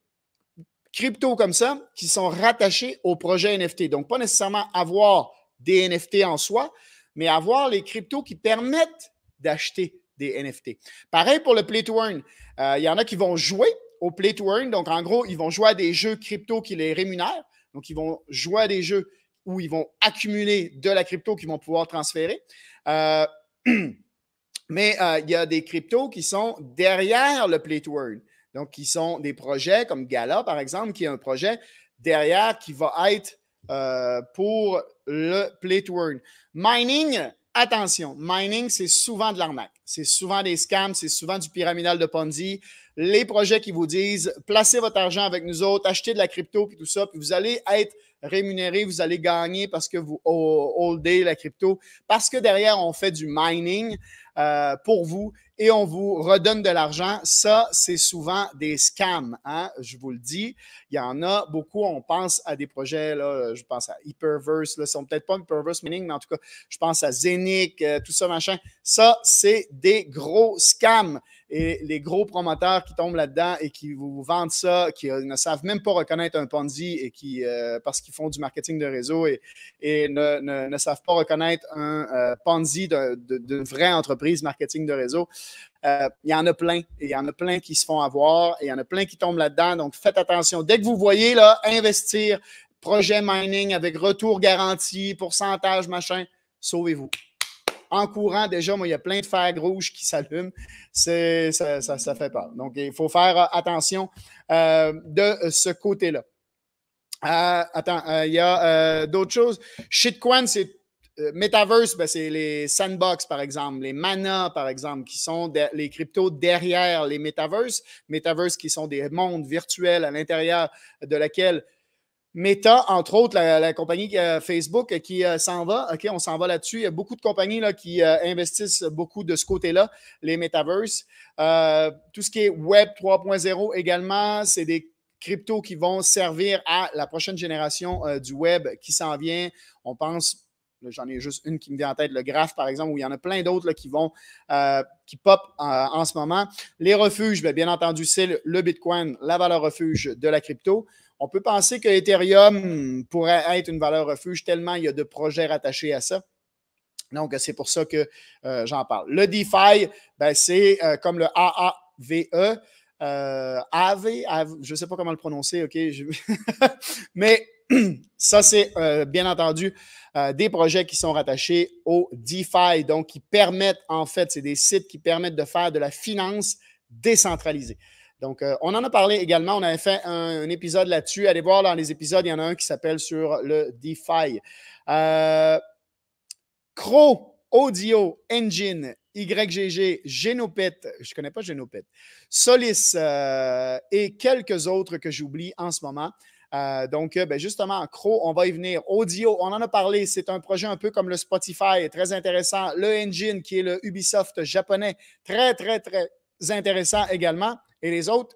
cryptos comme ça qui sont rattachés au projet NFT. Donc, pas nécessairement avoir des NFT en soi, mais avoir les cryptos qui permettent d'acheter des NFT. Pareil pour le play to earn. Euh, il y en a qui vont jouer au play to earn. Donc, en gros, ils vont jouer à des jeux crypto qui les rémunèrent. Donc, ils vont jouer à des jeux où ils vont accumuler de la crypto qu'ils vont pouvoir transférer. Euh, mais euh, il y a des cryptos qui sont derrière le play to earn. Donc, qui sont des projets comme Gala, par exemple, qui est un projet derrière qui va être pour le play to earn. Mining, attention, mining, c'est souvent de l'arnaque. C'est souvent des scams, c'est souvent du pyramidal de Ponzi. Les projets qui vous disent placez votre argent avec nous autres, achetez de la crypto puis tout ça, puis vous allez être rémunéré, vous allez gagner parce que vous holdez la crypto. Parce que derrière, on fait du mining. Euh, pour vous et on vous redonne de l'argent. Ça, c'est souvent des scams, hein? je vous le dis. Il y en a beaucoup. On pense à des projets, là, je pense à Hyperverse, là, sont peut-être pas Hyperverse Mining, mais en tout cas, je pense à Zenic, euh, tout ça, machin. Ça, c'est des gros scams. Et les gros promoteurs qui tombent là-dedans et qui vous vendent ça, qui euh, ne savent même pas reconnaître un Ponzi et qui, euh, parce qu'ils font du marketing de réseau et, ne, savent pas reconnaître un euh, Ponzi d'une vraie entreprise marketing de réseau. il y en a plein. il y en a plein qui se font avoir et il y en a plein qui tombent là-dedans. Donc, faites attention. Dès que vous voyez, là, investir, projet mining avec retour garanti, pourcentage, machin, sauvez-vous en courant, déjà, il y a plein de fers rouges qui s'allument. Ça, ça, ça, fait peur. Donc, il faut faire euh, attention euh, de ce côté-là. Euh, attends, il y a d'autres choses. Shitcoin, c'est Metaverse, ben, c'est les sandbox, par exemple, les mana, par exemple, qui sont les cryptos derrière les metaverse. Metaverse qui sont des mondes virtuels à l'intérieur de laquelle Meta, entre autres, la, compagnie euh, Facebook qui euh, s'en va. OK, on s'en va là-dessus. Il y a beaucoup de compagnies là, qui euh, investissent beaucoup de ce côté-là, les metaverse. tout ce qui est Web 3.0 également, c'est des cryptos qui vont servir à la prochaine génération du Web qui s'en vient. On pense J'en ai juste une qui me vient en tête, le Graph par exemple, où il y en a plein d'autres qui vont, qui pop en ce moment. Les refuges, ben, bien, entendu, c'est le, Bitcoin, la valeur refuge de la crypto. On peut penser que Ethereum pourrait être une valeur refuge tellement il y a de projets rattachés à ça. Donc, c'est pour ça que euh, j'en parle. Le DeFi, ben, c'est euh, comme le AAVE. Euh, je ne sais pas comment le prononcer, OK? Mais ça, c'est bien entendu des projets qui sont rattachés au DeFi, donc qui permettent, en fait, c'est des sites qui permettent de faire de la finance décentralisée. Donc, euh, on en a parlé également. On avait fait un, épisode là-dessus. Allez voir dans les épisodes, il y en a un qui s'appelle sur le DeFi. Euh, Crow, Audio, Engine, YGG, Genopet, je ne connais pas Genopet, Solis euh, et quelques autres que j'oublie en ce moment. donc, ben, justement, Crow, on va y venir. Audio, on en a parlé. C'est un projet un peu comme le Spotify, très intéressant. Le Engine, qui est le Ubisoft japonais, très, très, très intéressant également. Et les autres,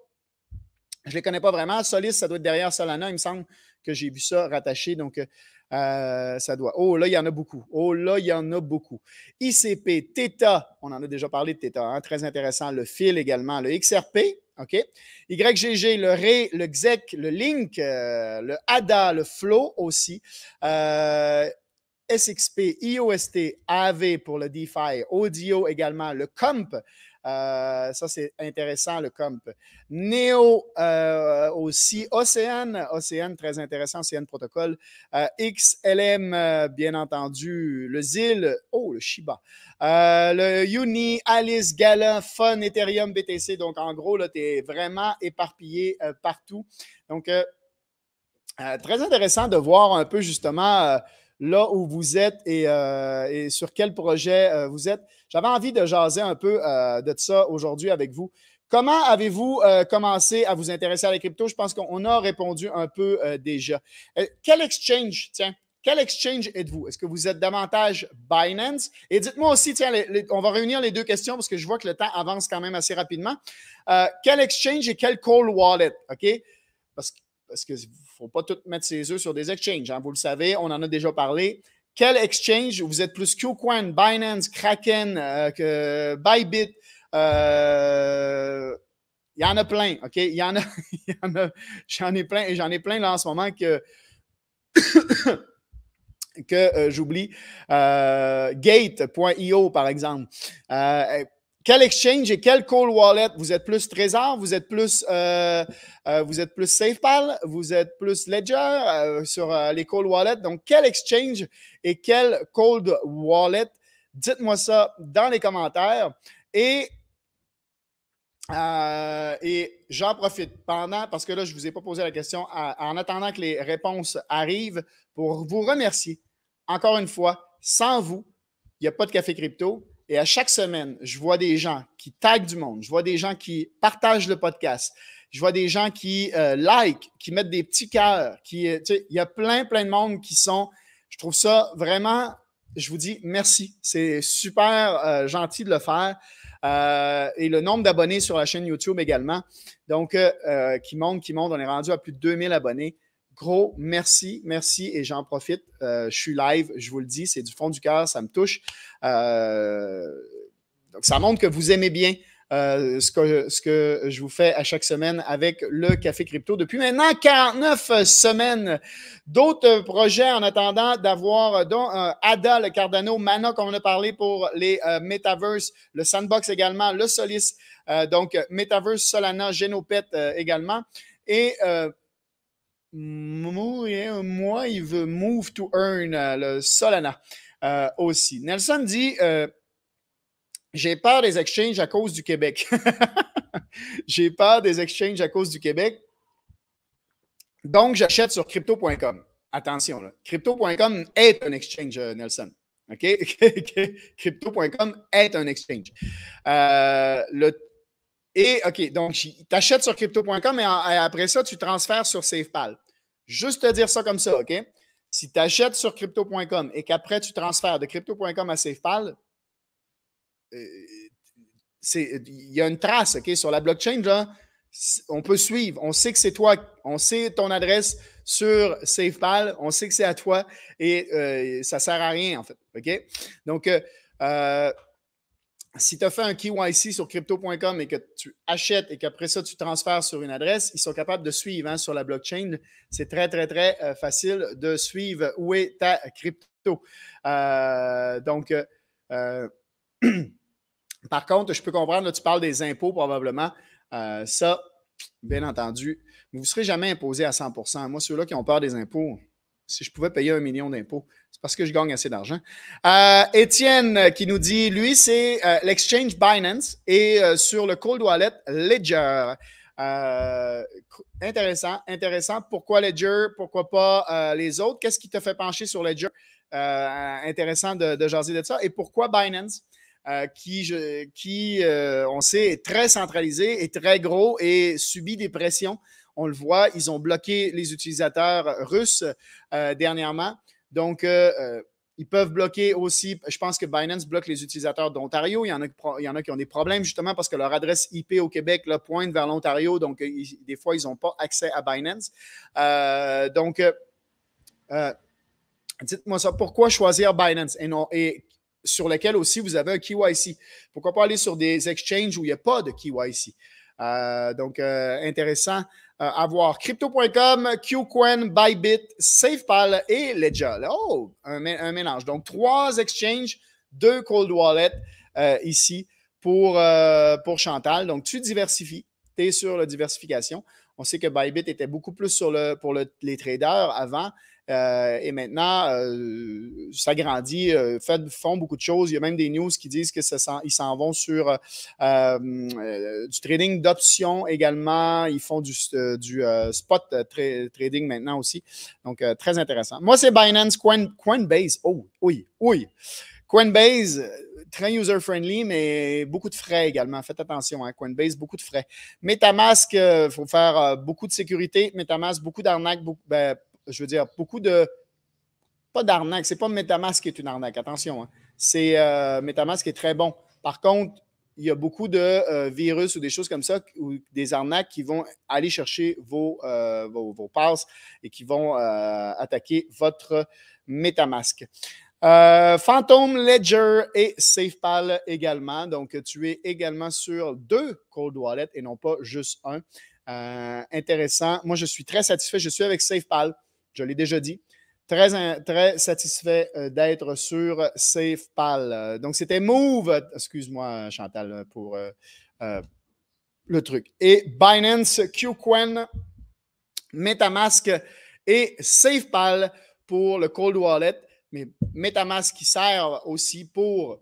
je ne les connais pas vraiment. Solis, ça doit être derrière Solana, il me semble que j'ai vu ça rattaché. Donc, euh, ça doit. Oh là, il y en a beaucoup. Oh là, il y en a beaucoup. ICP, Theta, on en a déjà parlé de Theta, hein. très intéressant. Le fil également, le XRP, OK? YGG, le RE, le XEC, le Link, euh, le ADA, le Flow aussi. Euh, SXP, IOST, AV pour le DeFi, Audio également, le COMP, euh, ça, c'est intéressant, le comp. Neo euh, aussi, Océane, Océane, très intéressant, Océane Protocol. Euh, XLM, bien entendu, le ZIL, oh, le Shiba. le Uni, Alice, Gala, Fun, Ethereum, BTC. Donc, en gros, là, tu es vraiment éparpillé partout. Donc, très intéressant de voir un peu justement là où vous êtes et, euh, sur quel projet euh, vous êtes. J'avais envie de jaser un peu euh, de ça aujourd'hui avec vous. Comment avez-vous commencé à vous intéresser à la crypto? Je pense qu'on a répondu un peu déjà. quel exchange, tiens, quel exchange êtes-vous? Est-ce que vous êtes davantage Binance? Et dites-moi aussi, tiens, on va réunir les deux questions parce que je vois que le temps avance quand même assez rapidement. quel exchange et quel cold wallet? OK? Parce parce que faut pas tout mettre ses œufs sur des exchanges. Hein. Vous le savez, on en a déjà parlé. Quel exchange vous êtes plus Qcoin, Binance, Kraken, euh, que Bybit? Euh, il y en a plein, OK? Il y en a, j'en ai plein, j'en ai plein là en ce moment que, que euh, j'oublie. Gate.io, par exemple quel exchange et quel cold wallet? Vous êtes plus Trésor, vous êtes plus, euh, euh, vous êtes plus SafePal, vous êtes plus Ledger euh, sur les cold wallets. Donc, quel exchange et quel cold wallet? Dites-moi ça dans les commentaires. Et, et j'en profite pendant, parce que là, je ne vous ai pas posé la question, en attendant que les réponses arrivent, pour vous remercier. Encore une fois, sans vous, il n'y a pas de café crypto. Et à chaque semaine, je vois des gens qui taguent du monde, je vois des gens qui partagent le podcast, je vois des gens qui euh, like, qui mettent des petits cœurs, qui, euh, tu il y a plein, plein de monde qui sont, je trouve ça vraiment, je vous dis merci. C'est super euh, gentil de le faire. et le nombre d'abonnés sur la chaîne YouTube également. Donc, qui monte, qui monte. On est rendu à plus de 2000 abonnés gros merci, merci et j'en profite. Euh, je suis live, je vous le dis, c'est du fond du cœur, ça me touche. Euh, donc, ça montre que vous aimez bien euh, ce, que, ce que je vous fais à chaque semaine avec le Café Crypto depuis maintenant 49 semaines. D'autres projets en attendant d'avoir, dont ADA, le Cardano, Mana, comme on a parlé pour les Metaverse, le Sandbox également, le Solis, donc Metaverse, Solana, Genopet également. Et moi, il veut Move to Earn, euh, le Solana euh, aussi. Nelson dit euh, J'ai peur des exchanges à cause du Québec. J'ai peur des exchanges à cause du Québec. Donc, j'achète sur crypto.com. Attention, crypto.com est un exchange, Nelson. OK? crypto.com est un exchange. le et OK, donc tu achètes sur crypto.com et, après ça, tu transfères sur SafePal. Juste te dire ça comme ça, OK? Si tu achètes sur crypto.com et qu'après tu transfères de crypto.com à SafePal, euh, il y a une trace OK, sur la blockchain. Là, on peut suivre. On sait que c'est toi. On sait ton adresse sur SafePal. On sait que c'est à toi et euh, ça ne sert à rien, en fait. OK? Donc, euh, euh si tu as fait un KYC sur crypto.com et que tu achètes et qu'après ça, tu transfères sur une adresse, ils sont capables de suivre hein, sur la blockchain. C'est très, très, très euh, facile de suivre où est ta crypto. Euh, donc, euh, par contre, je peux comprendre, tu parles des impôts probablement. ça, bien entendu, vous ne serez jamais imposé à 100 Moi, ceux-là qui ont peur des impôts, si je pouvais payer un million d'impôts. C'est parce que je gagne assez d'argent. Euh, Étienne euh, qui nous dit, lui, c'est euh, l'exchange Binance et euh, sur le cold wallet Ledger. intéressant, intéressant. Pourquoi Ledger? Pourquoi pas les autres? Qu'est-ce qui te fait pencher sur Ledger? intéressant de, de, jaser de ça. Et pourquoi Binance? qui, qui on sait, est très centralisé, et très gros et subit des pressions on le voit, ils ont bloqué les utilisateurs russes euh, dernièrement. Donc, euh, euh, ils peuvent bloquer aussi, je pense que Binance bloque les utilisateurs d'Ontario. Il, y en a, il y en a qui ont des problèmes justement parce que leur adresse IP au Québec pointe vers l'Ontario. Donc, des fois, ils n'ont pas accès à Binance. donc, dites-moi ça, pourquoi choisir Binance et, sur lequel aussi vous avez un KYC? Pourquoi pas aller sur des exchanges où il n'y a pas de KYC? donc, intéressant avoir euh, Crypto.com, QCoin, Bybit, SafePal et Ledger. Oh, un, mélange. Donc, trois exchanges, deux cold wallets euh, ici pour, euh, pour Chantal. Donc, tu diversifies. Tu es sur la diversification. On sait que Bybit était beaucoup plus sur le, pour les traders avant. Euh, et maintenant, euh, ça grandit. Euh, font beaucoup de choses. Il y a même des news qui disent qu'ils s'en vont sur du trading d'options également. Ils font du, spot trading maintenant aussi. Donc, très intéressant. Moi, c'est Binance Coinbase. Oh, oui, oui. Coinbase, très user-friendly, mais beaucoup de frais également. Faites attention, hein, Coinbase, beaucoup de frais. Metamask, il faut faire beaucoup de sécurité. Metamask, beaucoup d'arnaques, ben, je veux dire, beaucoup de. Pas d'arnaque, c'est pas Metamask qui est une arnaque, attention. Hein. C'est euh, Metamask qui est très bon. Par contre, il y a beaucoup de euh, virus ou des choses comme ça, ou des arnaques qui vont aller chercher vos, euh, vos, vos, passes et qui vont attaquer votre Metamask. Phantom Ledger et SafePal également. Donc, tu es également sur deux cold wallets et non pas juste un. intéressant. Moi, je suis très satisfait. Je suis avec SafePal je l'ai déjà dit. Très, satisfait euh, d'être sur SafePal. Euh, donc, c'était Move, excuse-moi, Chantal, pour euh, le truc. Et Binance, QCoin, e MetaMask et SafePal pour le Cold Wallet. Mais MetaMask qui sert aussi pour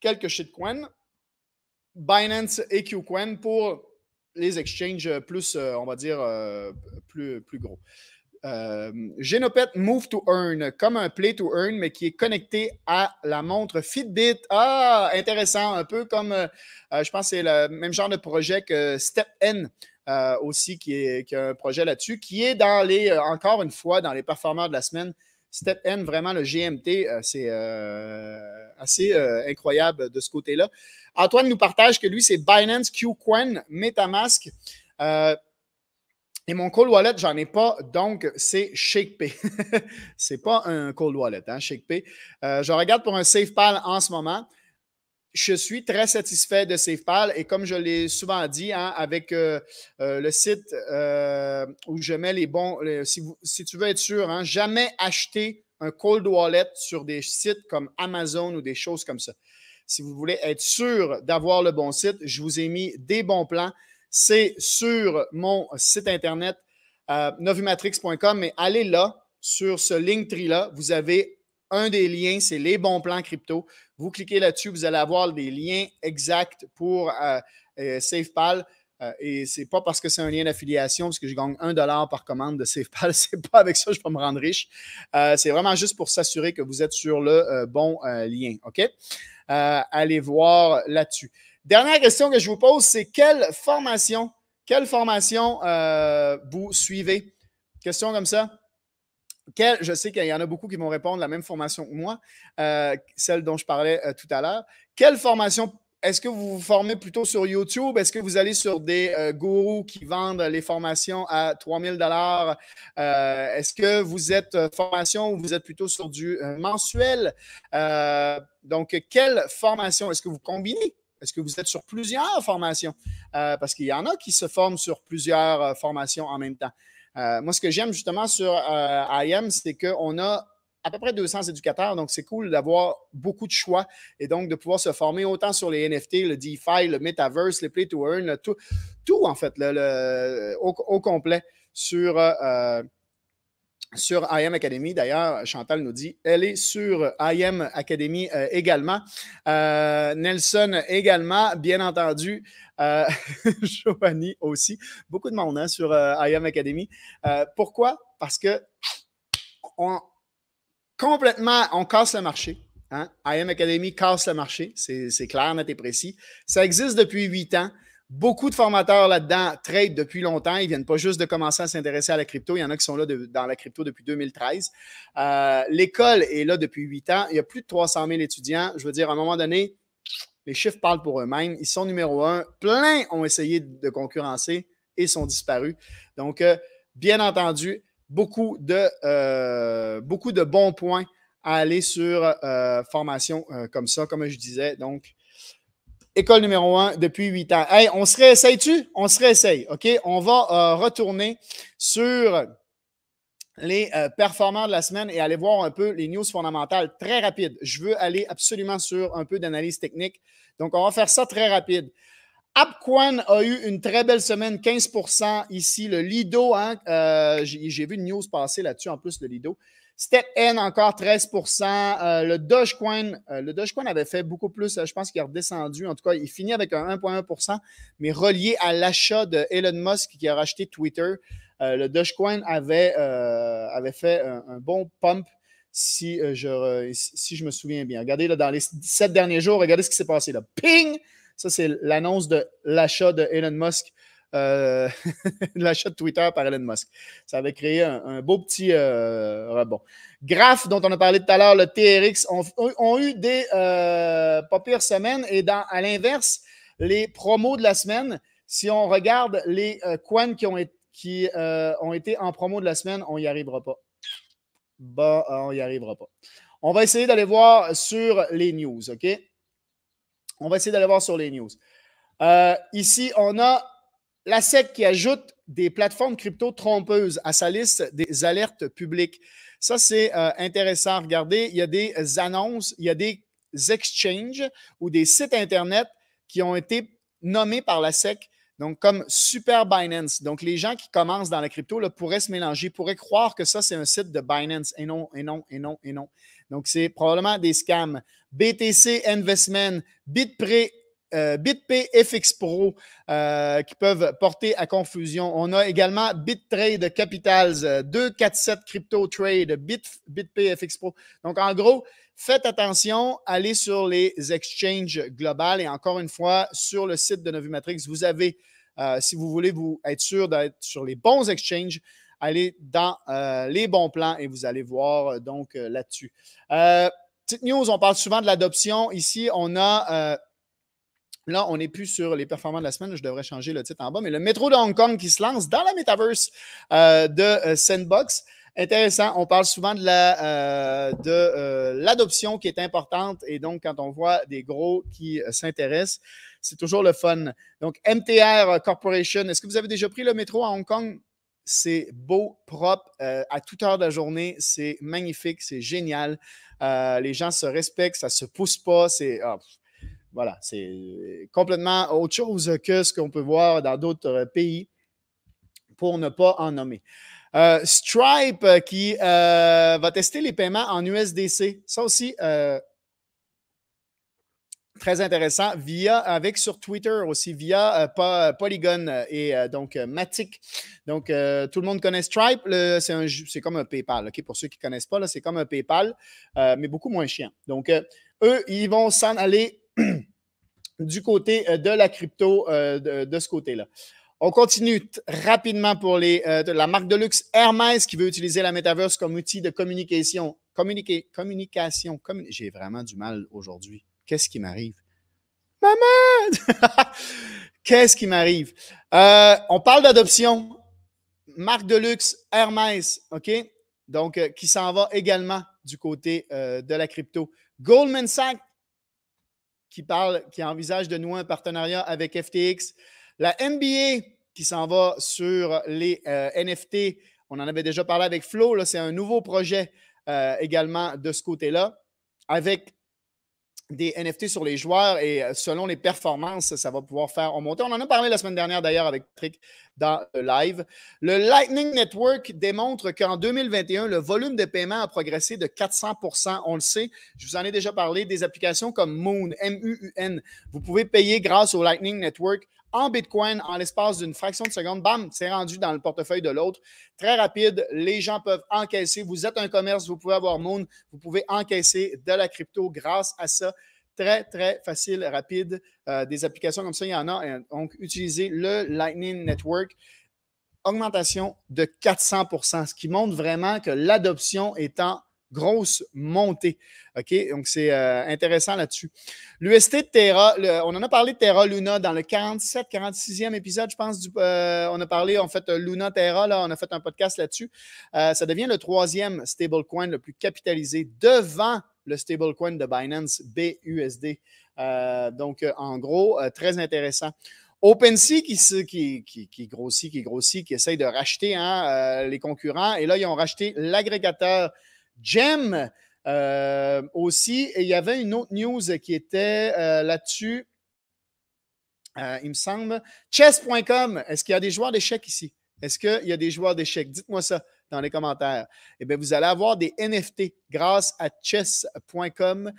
quelques shitcoins. Binance et QCoin e pour les exchanges plus, on va dire, plus gros. Euh, Genopet Move to Earn, comme un Play to Earn, mais qui est connecté à la montre Fitbit. Ah, intéressant, un peu comme, euh, euh, je pense c'est le même genre de projet que Step N. aussi, qui, est, a un projet là-dessus, qui est dans les, encore une fois, dans les performeurs de la semaine. Step N, vraiment le GMT, c'est assez incroyable de ce côté-là. Antoine nous partage que lui, c'est Binance, q Metamask. Et mon cold wallet, j'en ai pas, donc c'est ShakePay. c'est pas un cold wallet, hein, ShakePay. Euh, je regarde pour un SafePal en ce moment. Je suis très satisfait de SafePal et comme je l'ai souvent dit, hein, avec euh, euh, le site où je mets les bons. si, tu veux être sûr, hein, jamais acheter un cold wallet sur des sites comme Amazon ou des choses comme ça. Si vous voulez être sûr d'avoir le bon site, je vous ai mis des bons plans c'est sur mon site internet euh, novumatrix.com, mais allez là, sur ce link Linktree-là, vous avez un des liens, c'est les bons plans crypto. Vous cliquez là-dessus, vous allez avoir des liens exacts pour euh, euh, SafePal. et et c'est pas parce que c'est un lien d'affiliation, parce que je gagne un dollar par commande de SafePal. C'est pas avec ça que je peux me rendre riche. c'est vraiment juste pour s'assurer que vous êtes sur le bon lien. OK? allez voir là-dessus. Dernière question que je vous pose, c'est quelle formation, quelle formation euh, vous suivez? Question comme ça. je sais qu'il y en a beaucoup qui vont répondre la même formation que moi, euh, celle dont je parlais euh, tout à l'heure. Quelle formation est-ce que vous vous formez plutôt sur YouTube? Est-ce que vous allez sur des gourous qui vendent les formations à 3000 dollars? Est-ce que vous êtes formation ou vous êtes plutôt sur du mensuel? donc, quelle formation? Est-ce que vous combinez est-ce que vous êtes sur plusieurs formations? Euh, parce qu'il y en a qui se forment sur plusieurs euh, formations en même temps. Euh, moi, ce que j'aime justement sur IM, c'est qu'on a à peu près 200 éducateurs, donc c'est cool d'avoir beaucoup de choix et donc de pouvoir se former autant sur les NFT, le DeFi, le Metaverse, les Play to Earn, tout, tout en fait, le, au, au, complet sur sur IM Academy. D'ailleurs, Chantal nous dit, elle est sur IM Academy euh, également. Euh, Nelson également, bien entendu. Euh, Giovanni aussi. Beaucoup de monde hein, sur IM Academy. pourquoi? Parce que on, complètement, on casse le marché. IM hein. Academy casse le marché. C'est clair, net et précis. Ça existe depuis huit ans. Beaucoup de formateurs là-dedans trade depuis longtemps. Ils ne viennent pas juste de commencer à s'intéresser à la crypto. Il y en a qui sont là dans la crypto depuis 2013. Euh, l'école est là depuis huit ans. Il y a plus de 300 000 étudiants. Je veux dire, à un moment donné, les chiffres parlent pour eux-mêmes. Ils sont numéro un. Plein ont essayé de concurrencer et sont disparus. Donc, euh, bien entendu, beaucoup de, euh, beaucoup de bons points à aller sur formation comme ça, comme je disais. Donc, École numéro 1 depuis 8 ans. Hey, on se réessaye-tu? On se réessaye, OK? On va euh, retourner sur les euh, performants de la semaine et aller voir un peu les news fondamentales très rapide. Je veux aller absolument sur un peu d'analyse technique. Donc, on va faire ça très rapide. AppQuan a eu une très belle semaine, 15 ici. Le Lido, hein, euh, j'ai vu une news passer là-dessus en plus, le Lido. Step N, encore 13 euh, Le Dogecoin, euh, le Dogecoin avait fait beaucoup plus, euh, je pense qu'il est redescendu. En tout cas, il finit avec un 1,1 mais relié à l'achat de Elon Musk qui a racheté Twitter. le Dogecoin avait, avait fait un, bon pump, si je, si je me souviens bien. Regardez, là, dans les sept derniers jours, regardez ce qui s'est passé. Là. Ping! Ça, c'est l'annonce de l'achat de Elon Musk euh, l'achat de Twitter par Elon Musk. Ça avait créé un, beau petit euh, rebond. Graph, dont on a parlé tout à l'heure, le TRX, ont, eu des euh, pas pires semaines. Et à l'inverse, les promos de la semaine, si on regarde les coins qui, ont, été en promo de la semaine, on n'y arrivera pas. Bon, bah, on n'y arrivera pas. On va essayer d'aller voir sur les news, OK? On va essayer d'aller voir sur les news. ici, on a la SEC qui ajoute des plateformes crypto trompeuses à sa liste des alertes publiques. Ça, c'est euh, intéressant Regardez, Il y a des annonces, il y a des exchanges ou des sites Internet qui ont été nommés par la SEC donc, comme Super Binance. Donc, les gens qui commencent dans la crypto pourraient se mélanger, pourraient croire que ça, c'est un site de Binance. Et non, et non, et non, et non. Donc, c'est probablement des scams. BTC Investment, BitPre. Euh, BitPay FX Pro euh, qui peuvent porter à confusion. On a également BitTrade Capitals, 247 euh, Crypto Trade, Bit, BitPay FX Pro. Donc, en gros, faites attention, allez sur les exchanges globales et encore une fois, sur le site de Novumatrix, vous avez, si vous voulez vous être sûr d'être sur les bons exchanges, allez dans les bons plans et vous allez voir donc là-dessus. petite news, on parle souvent de l'adoption. Ici, on a Là, on n'est plus sur les performances de la semaine. Je devrais changer le titre en bas. Mais le métro de Hong Kong qui se lance dans la metaverse euh, de euh, Sandbox. Intéressant. On parle souvent de la, euh, l'adoption qui est importante et donc quand on voit des gros qui s'intéressent, c'est toujours le fun. Donc MTR Corporation, est-ce que vous avez déjà pris le métro à Hong Kong? C'est beau, propre, à toute heure de la journée, c'est magnifique, c'est génial. les gens se respectent, ça se pousse pas, c'est oh, voilà, c'est euh, complètement autre chose que ce qu'on peut voir dans d'autres euh, pays, pour ne pas en nommer. Euh, Stripe qui va tester les paiements en USDC. Ça aussi, très intéressant, via, avec sur Twitter aussi, via Polygon et donc Matic. Donc, tout le monde connaît Stripe. C'est comme un PayPal. Pour ceux qui ne connaissent pas, c'est comme un PayPal, mais beaucoup moins chiant. Donc, eux, ils vont s'en aller du côté euh, de la crypto euh, de, ce côté-là. On continue rapidement pour les, euh, la marque de luxe Hermès qui veut utiliser la metaverse comme outil de communication. communication. J'ai vraiment du mal aujourd'hui. Qu'est-ce qui m'arrive? Maman! Qu'est-ce qui m'arrive? on parle d'adoption. Marque de luxe, Hermès, OK? Donc, qui s'en va également du côté de la crypto. Goldman Sachs qui parle, qui envisage de nouer un partenariat avec FTX. La NBA qui s'en va sur les euh, NFT. On en avait déjà parlé avec Flo. C'est un nouveau projet euh, également de ce côté-là. Avec des NFT sur les joueurs et euh, selon les performances, ça va pouvoir faire remonter. On en a parlé la semaine dernière d'ailleurs avec Trick dans le euh, live. Le Lightning Network démontre qu'en 2021, le volume de paiement a progressé de 400 On le sait, je vous en ai déjà parlé, des applications comme Moon, m u n Vous pouvez payer grâce au Lightning Network en Bitcoin en l'espace d'une fraction de seconde. Bam, c'est rendu dans le portefeuille de l'autre. Très rapide, les gens peuvent encaisser. Vous êtes un commerce, vous pouvez avoir Moon, vous pouvez encaisser de la crypto grâce à ça. Très, très facile, rapide. Euh, des applications comme ça, il y en a. Donc, utilisez le Lightning Network. Augmentation de 400 ce qui montre vraiment que l'adoption est en grosse montée. OK? Donc, c'est euh, intéressant là-dessus. L'UST de Terra, on en a parlé de Terra Luna dans le 47, 46e épisode, je pense. Euh, on a parlé, en fait, Luna Terra, on a fait un podcast là-dessus. Euh, ça devient le troisième stablecoin le plus capitalisé devant le stablecoin de Binance, BUSD. donc, en gros, très intéressant. OpenSea qui, qui, grossit, qui grossit, qui essaye de racheter hein, les concurrents. Et là, ils ont racheté l'agrégateur Gem euh, aussi. Et il y avait une autre news qui était euh, là-dessus. Euh, il me semble. Chess.com, est-ce qu'il y a des joueurs d'échecs ici? Est-ce qu'il y a des joueurs d'échecs? Dites-moi ça dans les commentaires. Eh bien, vous allez avoir des NFT grâce à chess.com.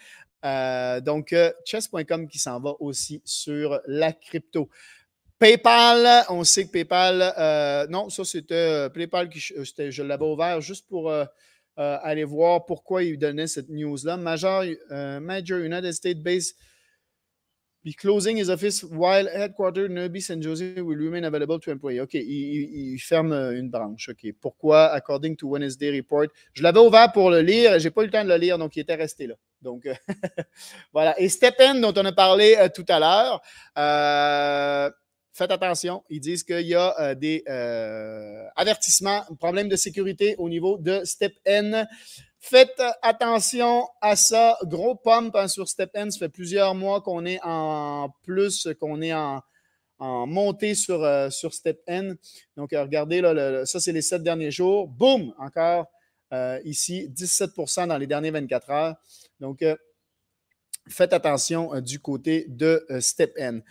donc, chess.com qui s'en va aussi sur la crypto. PayPal, on sait que PayPal, non, ça c'était PayPal qui je l'avais ouvert juste pour euh, aller voir pourquoi il donnait cette news-là. Major, euh, Major United States Base be closing his office while headquarters Newby San Jose will remain available to employees. OK, il, ferme euh, une branche. OK, pourquoi, according to Wednesday report? Je l'avais ouvert pour le lire, j'ai pas eu le temps de le lire, donc il était resté là. Donc, voilà. Et Stephen, dont on a parlé tout à l'heure, faites attention. Ils disent qu'il y a euh, des euh, avertissements, problèmes de sécurité au niveau de Step N. Faites attention à ça. Gros pump hein, sur Step N. Ça fait plusieurs mois qu'on est en plus, qu'on est en, montée sur, euh, sur Step N. Donc, regardez, là, ça, c'est les sept derniers jours. Boum! Encore ici, 17 dans les dernières 24 heures. Donc, faites attention du côté de Step N.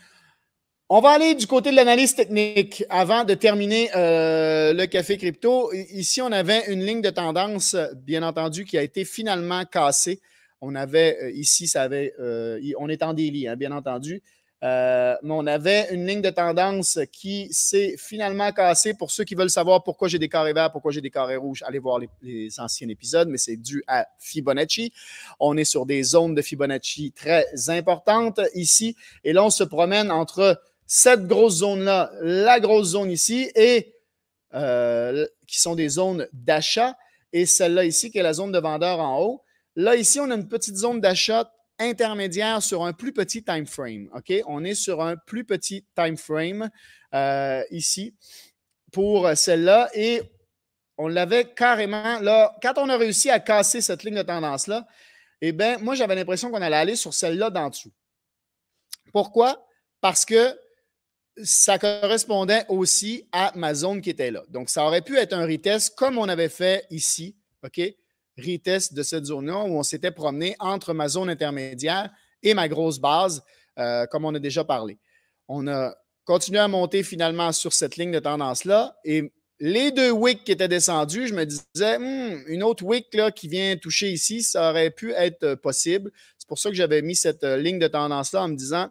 On va aller du côté de l'analyse technique avant de terminer euh, le café crypto. Ici, on avait une ligne de tendance, bien entendu, qui a été finalement cassée. On avait euh, ici, ça avait, euh, on est en délit, hein, bien entendu. mais on avait une ligne de tendance qui s'est finalement cassée. Pour ceux qui veulent savoir pourquoi j'ai des carrés verts, pourquoi j'ai des carrés rouges, allez voir les, les anciens épisodes, mais c'est dû à Fibonacci. On est sur des zones de Fibonacci très importantes ici. Et là, on se promène entre cette grosse zone-là, la grosse zone ici, et euh, qui sont des zones d'achat, et celle-là ici qui est la zone de vendeur en haut. Là, ici, on a une petite zone d'achat intermédiaire sur un plus petit time frame. OK? On est sur un plus petit time frame euh, ici pour celle-là. Et on l'avait carrément. Là, quand on a réussi à casser cette ligne de tendance-là, eh bien, moi, j'avais l'impression qu'on allait aller sur celle-là d'en dessous. Pourquoi? Parce que ça correspondait aussi à ma zone qui était là. Donc, ça aurait pu être un retest comme on avait fait ici, OK? Retest de cette zone-là où on s'était promené entre ma zone intermédiaire et ma grosse base, euh, comme on a déjà parlé. On a continué à monter finalement sur cette ligne de tendance-là et les deux wicks qui étaient descendus, je me disais, hmm, une autre wick là, qui vient toucher ici, ça aurait pu être euh, possible. C'est pour ça que j'avais mis cette euh, ligne de tendance-là en me disant,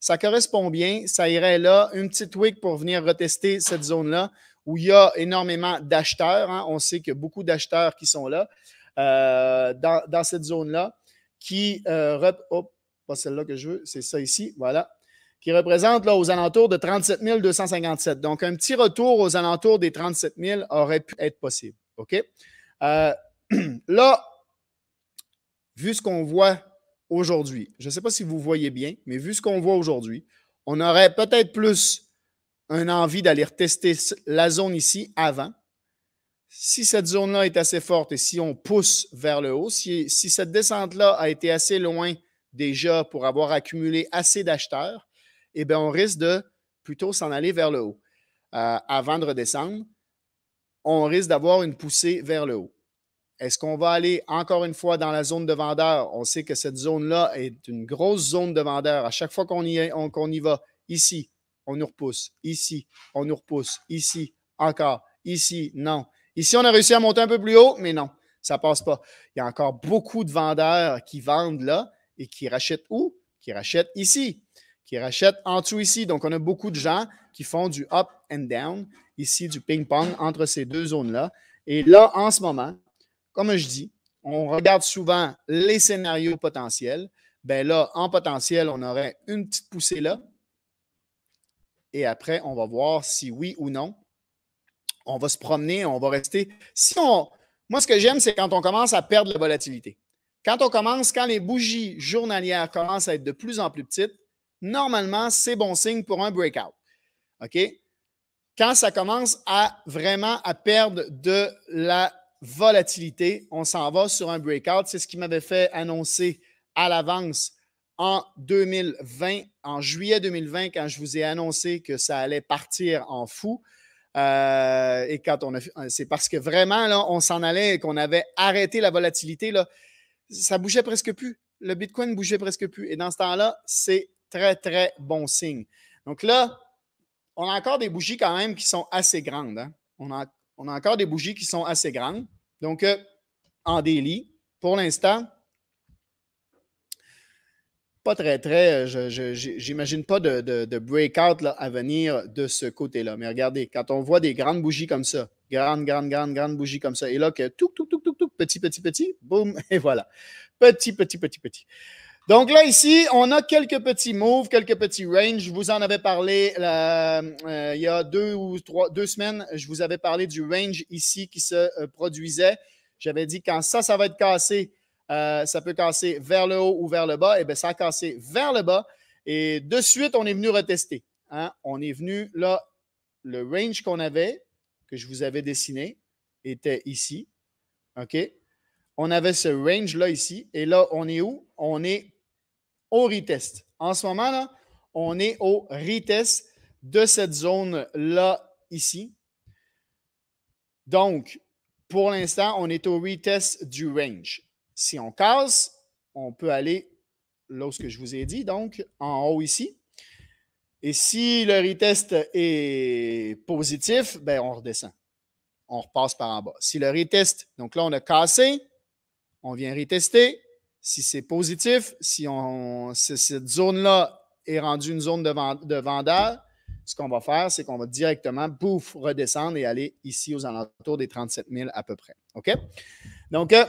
ça correspond bien, ça irait là. Une petite week pour venir retester cette zone-là où il y a énormément d'acheteurs. Hein. On sait qu'il y a beaucoup d'acheteurs qui sont là, euh, dans, cette zone-là, qui qui représente là, aux alentours de 37 257. Donc, un petit retour aux alentours des 37 000 aurait pu être possible. OK? Euh, là, vu ce qu'on voit aujourd'hui, je ne sais pas si vous voyez bien, mais vu ce qu'on voit aujourd'hui, on aurait peut-être plus une envie d'aller tester la zone ici avant. Si cette zone-là est assez forte et si on pousse vers le haut, si, cette descente-là a été assez loin déjà pour avoir accumulé assez d'acheteurs, eh bien, on risque de plutôt s'en aller vers le haut. Euh, avant de redescendre, on risque d'avoir une poussée vers le haut. Est-ce qu'on va aller encore une fois dans la zone de vendeur? On sait que cette zone-là est une grosse zone de vendeur. À chaque fois qu'on y, qu'on y va, ici, on nous repousse. Ici, on nous repousse. Ici, encore. Ici, non. Ici, on a réussi à monter un peu plus haut, mais non, ça ne passe pas. Il y a encore beaucoup de vendeurs qui vendent là et qui rachètent où? Qui rachètent ici, qui rachètent en dessous ici. Donc, on a beaucoup de gens qui font du up and down, ici, du ping-pong entre ces deux zones-là. Et là, en ce moment, comme je dis, on regarde souvent les scénarios potentiels. Ben là, en potentiel, on aurait une petite poussée là. Et après, on va voir si oui ou non. On va se promener, on va rester. Si on, moi, ce que j'aime, c'est quand on commence à perdre la volatilité. Quand on commence, quand les bougies journalières commencent à être de plus en plus petites, normalement, c'est bon signe pour un breakout. OK? Quand ça commence à vraiment à perdre de la volatilité. On s'en va sur un breakout. C'est ce qui m'avait fait annoncer à l'avance en 2020, en juillet 2020, quand je vous ai annoncé que ça allait partir en fou. Euh, et quand on a, euh, c'est parce que vraiment, là, on s'en allait et qu'on avait arrêté la volatilité, là, ça bougeait presque plus. Le Bitcoin bougeait presque plus. Et dans ce temps-là, c'est très, très bon signe. Donc là, on a encore des bougies quand même qui sont assez grandes. Hein. On a on a encore des bougies qui sont assez grandes. Donc, euh, en délit, pour l'instant, pas très, très. Euh, j'imagine pas de, breakout à venir de ce côté-là. Mais regardez, quand on voit des grandes bougies comme ça, grandes, grandes, grandes, grandes bougies comme ça, et là, que tout, tout, tout, tout, tout, petit, petit, petit, boum, et voilà. Petit, petit, petit, petit. Donc là, ici, on a quelques petits moves, quelques petits ranges. Je vous en avais parlé euh, euh, il y a deux ou trois, deux semaines. Je vous avais parlé du range ici qui se euh, produisait. J'avais dit quand ça, ça va être cassé, ça peut casser vers le haut ou vers le bas. Et eh bien, ça a cassé vers le bas. Et de suite, on est venu retester. Hein. On est venu là, le range qu'on avait, que je vous avais dessiné, était ici. OK? On avait ce range-là ici. Et là, on est où? On est au retest. En ce moment, là, on est au retest de cette zone-là ici. Donc, pour l'instant, on est au retest du range. Si on casse, on peut aller là où je vous ai dit, donc en haut ici. Et si le retest est positif, ben on redescend. On repasse par en bas. Si le retest, donc là, on a cassé, on vient retester, si c'est positif, si, on, cette zone-là est rendue une zone de, vendeur, ce qu'on va faire, c'est qu'on va directement, bouf, redescendre et aller ici aux alentours des 37 000 à peu près. OK? Donc, euh,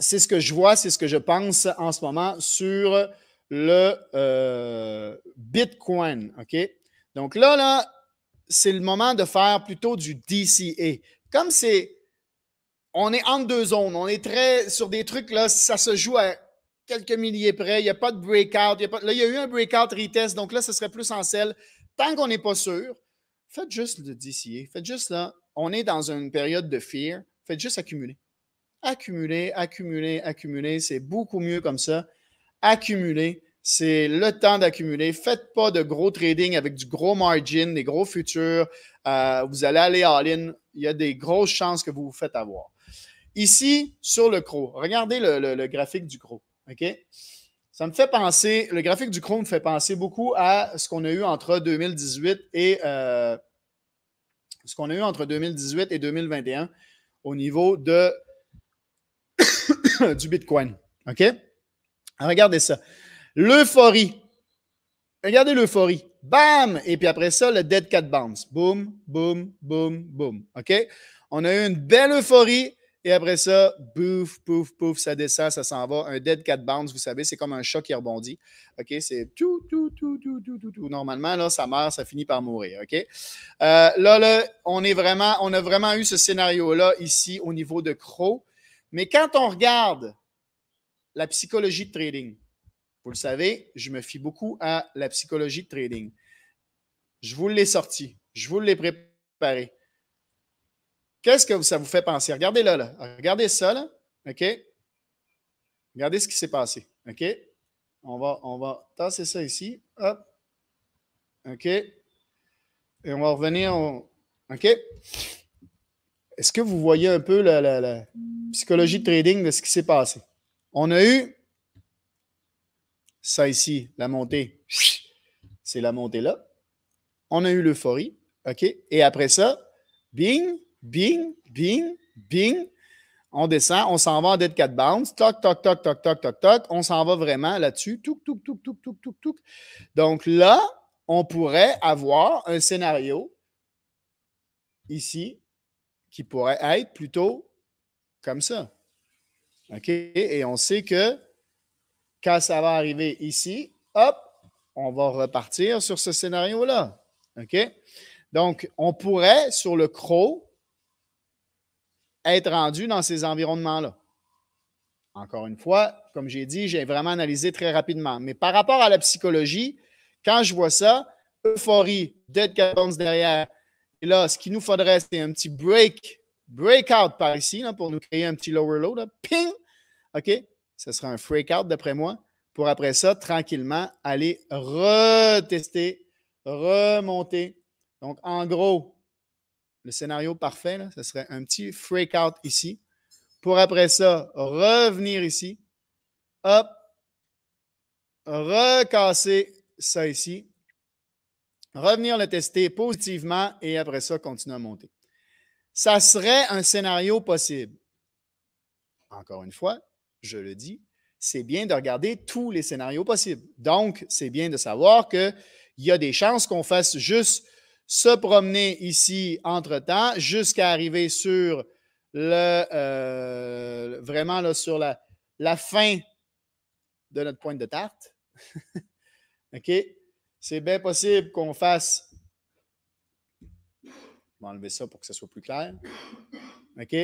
c'est ce que je vois, c'est ce que je pense en ce moment sur le euh, Bitcoin. OK? Donc là, là, c'est le moment de faire plutôt du DCA. Comme c'est on est en deux zones. On est très sur des trucs, là, ça se joue à quelques milliers près. Il n'y a pas de breakout. Il y a là, il y a eu un breakout retest, donc là, ce serait plus en selle. Tant qu'on n'est pas sûr, faites juste le DCA. Faites juste là. On est dans une période de fear. Faites juste accumuler. Accumuler, accumuler, accumuler. C'est beaucoup mieux comme ça. Accumuler. C'est le temps d'accumuler. Faites pas de gros trading avec du gros margin, des gros futurs. Euh, vous allez aller all-in. Il y a des grosses chances que vous vous faites avoir. Ici, sur le croc, regardez le, graphique du croc. OK? Ça me fait penser, le graphique du CRO me fait penser beaucoup à ce qu'on a eu entre 2018 et euh, ce qu'on a eu entre 2018 et 2021 au niveau de du Bitcoin. OK? Ah, regardez ça. L'euphorie. Regardez l'euphorie. Bam! Et puis après ça, le dead cat bounce. Boom, boom, boom, boom, OK? On a eu une belle euphorie. Et après ça, bouf, pouf, pouf, ça descend, ça s'en va. Un dead cat bounce, vous savez, c'est comme un chat qui rebondit. OK? C'est tout, tout, tout, tout, tout, tout, Normalement, là, ça meurt, ça finit par mourir. OK? Euh, là, là, on est vraiment, on a vraiment eu ce scénario-là ici au niveau de Crow. Mais quand on regarde la psychologie de trading, vous le savez, je me fie beaucoup à la psychologie de trading. Je vous l'ai sorti, je vous l'ai préparé. Qu'est-ce que ça vous fait penser? Regardez là, là. Regardez ça, OK? Regardez ce qui s'est passé. OK? On va, on va tasser ça ici. OK? Et on va revenir. OK? Est-ce que vous voyez un peu la, psychologie de trading de ce qui s'est passé? On a eu ça ici, la montée. C'est la montée là. On a eu l'euphorie. OK? Et après ça, bing, Bing, bing, bing. On descend, on s'en va en dead cat bounce. Toc, toc, toc, toc, toc, toc, toc. On s'en va vraiment là-dessus. Touc, touc, touc, touc, touc, touc, touc. Donc là, on pourrait avoir un scénario ici qui pourrait être plutôt comme ça. OK? Et on sait que quand ça va arriver ici, hop, on va repartir sur ce scénario-là. OK? Donc, on pourrait, sur le crow, être rendu dans ces environnements-là. Encore une fois, comme j'ai dit, j'ai vraiment analysé très rapidement. Mais par rapport à la psychologie, quand je vois ça, euphorie, Dead bones derrière. Et là, ce qu'il nous faudrait, c'est un petit break, breakout par ici, pour nous créer un petit lower low. Ping! OK? Ce sera un out d'après moi, pour après ça, tranquillement, aller retester, remonter. Donc, en gros, le scénario parfait, ce serait un petit freak out ici, pour après ça revenir ici, hop, recasser ça ici, revenir le tester positivement et après ça continuer à monter. Ça serait un scénario possible. Encore une fois, je le dis, c'est bien de regarder tous les scénarios possibles. Donc, c'est bien de savoir qu'il y a des chances qu'on fasse juste se promener ici entre-temps jusqu'à arriver sur le euh, vraiment là, sur la, la fin de notre pointe de tarte. OK? C'est bien possible qu'on fasse. Je vais enlever ça pour que ce soit plus clair. OK?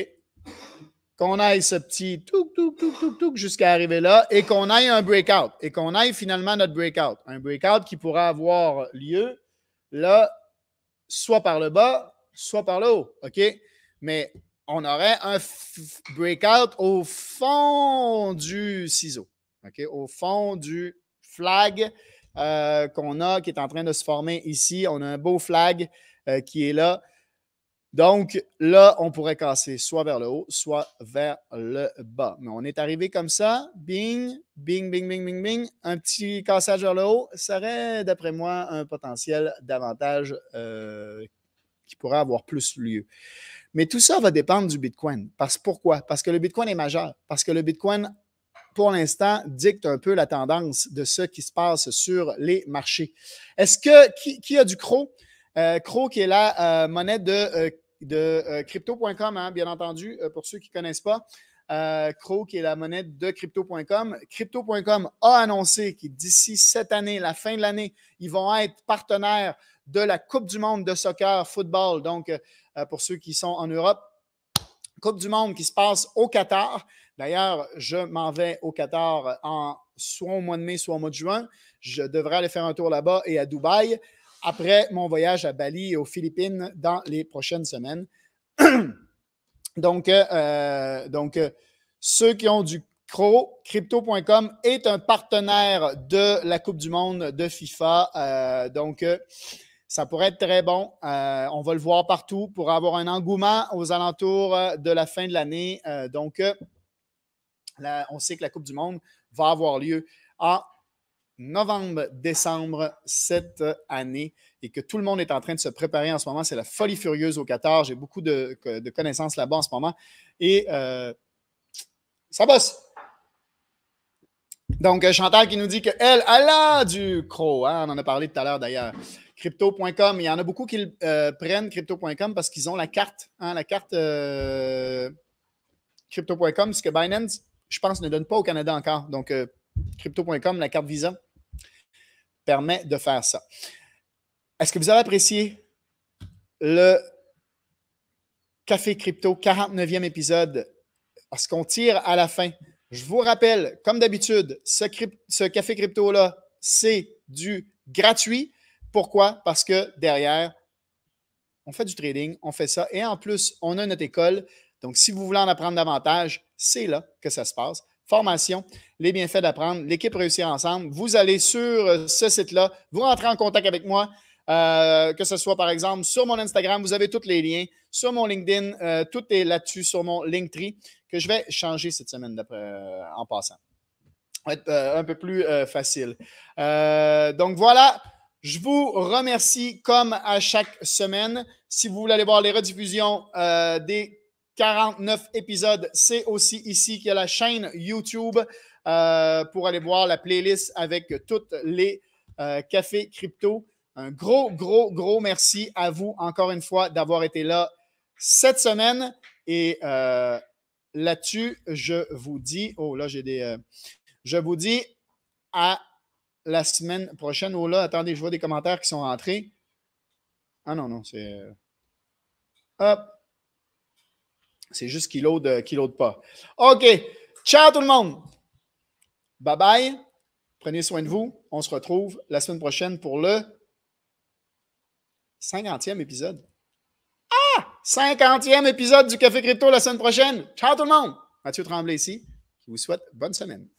Qu'on aille ce petit tout, tout, tout, tout, tout jusqu'à arriver là et qu'on aille un breakout et qu'on aille finalement notre breakout. Un breakout qui pourra avoir lieu là soit par le bas, soit par le haut. OK? Mais on aurait un breakout au fond du ciseau, OK? Au fond du flag euh, qu'on a, qui est en train de se former ici. On a un beau flag euh, qui est là. Donc là, on pourrait casser soit vers le haut, soit vers le bas. Mais on est arrivé comme ça. Bing, bing, bing, bing, bing, bing. Un petit cassage vers le haut, serait, d'après moi, un potentiel d'avantage euh, qui pourrait avoir plus lieu. Mais tout ça va dépendre du Bitcoin. Parce, pourquoi? Parce que le Bitcoin est majeur. Parce que le Bitcoin, pour l'instant, dicte un peu la tendance de ce qui se passe sur les marchés. Est-ce que qui, a du Cro? Euh, Crow qui est la euh, monnaie de de euh, crypto.com, hein, bien entendu, euh, pour ceux qui ne connaissent pas. Euh, Crow, qui est la monnaie de crypto.com. Crypto.com a annoncé que d'ici cette année, la fin de l'année, ils vont être partenaires de la Coupe du monde de soccer, football. Donc, pour ceux qui sont en Europe, Coupe du monde qui se passe au Qatar. D'ailleurs, je m'en vais au Qatar en soit au mois de mai, soit au mois de juin. Je devrais aller faire un tour là-bas et à Dubaï après mon voyage à Bali et aux Philippines dans les prochaines semaines. donc, euh, donc euh, ceux qui ont du Cro, crypto.com est un partenaire de la Coupe du Monde de FIFA. Euh, donc, ça pourrait être très bon. on va le voir partout pour avoir un engouement aux alentours de la fin de l'année. donc, on sait que la Coupe du Monde va avoir lieu en novembre-décembre cette année et que tout le monde est en train de se préparer en ce moment. C'est la folie furieuse au Qatar. J'ai beaucoup de, connaissances là-bas en ce moment. Et euh, ça bosse. Donc, euh, Chantal qui nous dit qu'elle, elle a du croc. Hein. On en a parlé tout à l'heure d'ailleurs. Crypto.com, il y en a beaucoup qui euh, prennent crypto.com parce qu'ils ont la carte. Hein, la carte crypto.com, ce que Binance, je pense, ne donne pas au Canada encore. Donc, Crypto.com, la carte Visa, permet de faire ça. Est-ce que vous avez apprécié le Café Crypto 49e épisode? Parce qu'on tire à la fin. Je vous rappelle, comme d'habitude, ce, ce Café Crypto-là, c'est du gratuit. Pourquoi? Parce que derrière, on fait du trading, on fait ça. Et en plus, on a notre école. Donc, si vous voulez en apprendre davantage, c'est là que ça se passe formation, les bienfaits d'apprendre, l'équipe réussir ensemble. Vous allez sur euh, ce site-là, vous rentrez en contact avec moi, euh, que ce soit par exemple sur mon Instagram, vous avez tous les liens, sur mon LinkedIn, euh, tout est là-dessus, sur mon Linktree, que je vais changer cette semaine en passant. Ça va être un peu plus facile. donc voilà. Je vous remercie comme à chaque semaine. Si vous voulez aller voir les rediffusions des 49 épisodes. C'est aussi ici qu'il y a la chaîne YouTube euh, pour aller voir la playlist avec toutes les euh, cafés crypto. Un gros, gros, gros merci à vous encore une fois d'avoir été là cette semaine. Et euh, là-dessus, je vous dis, oh là, j'ai des. je vous dis à la semaine prochaine. Oh là, attendez, je vois des commentaires qui sont entrés. Ah non, non, c'est. Hop. C'est juste qu'il de kilo euh, de pas. OK. Ciao tout le monde. Bye bye. Prenez soin de vous. On se retrouve la semaine prochaine pour le 50e épisode. Ah! 50e épisode du Café Crypto la semaine prochaine. Ciao tout le monde. Mathieu Tremblay ici. Je vous souhaite bonne semaine.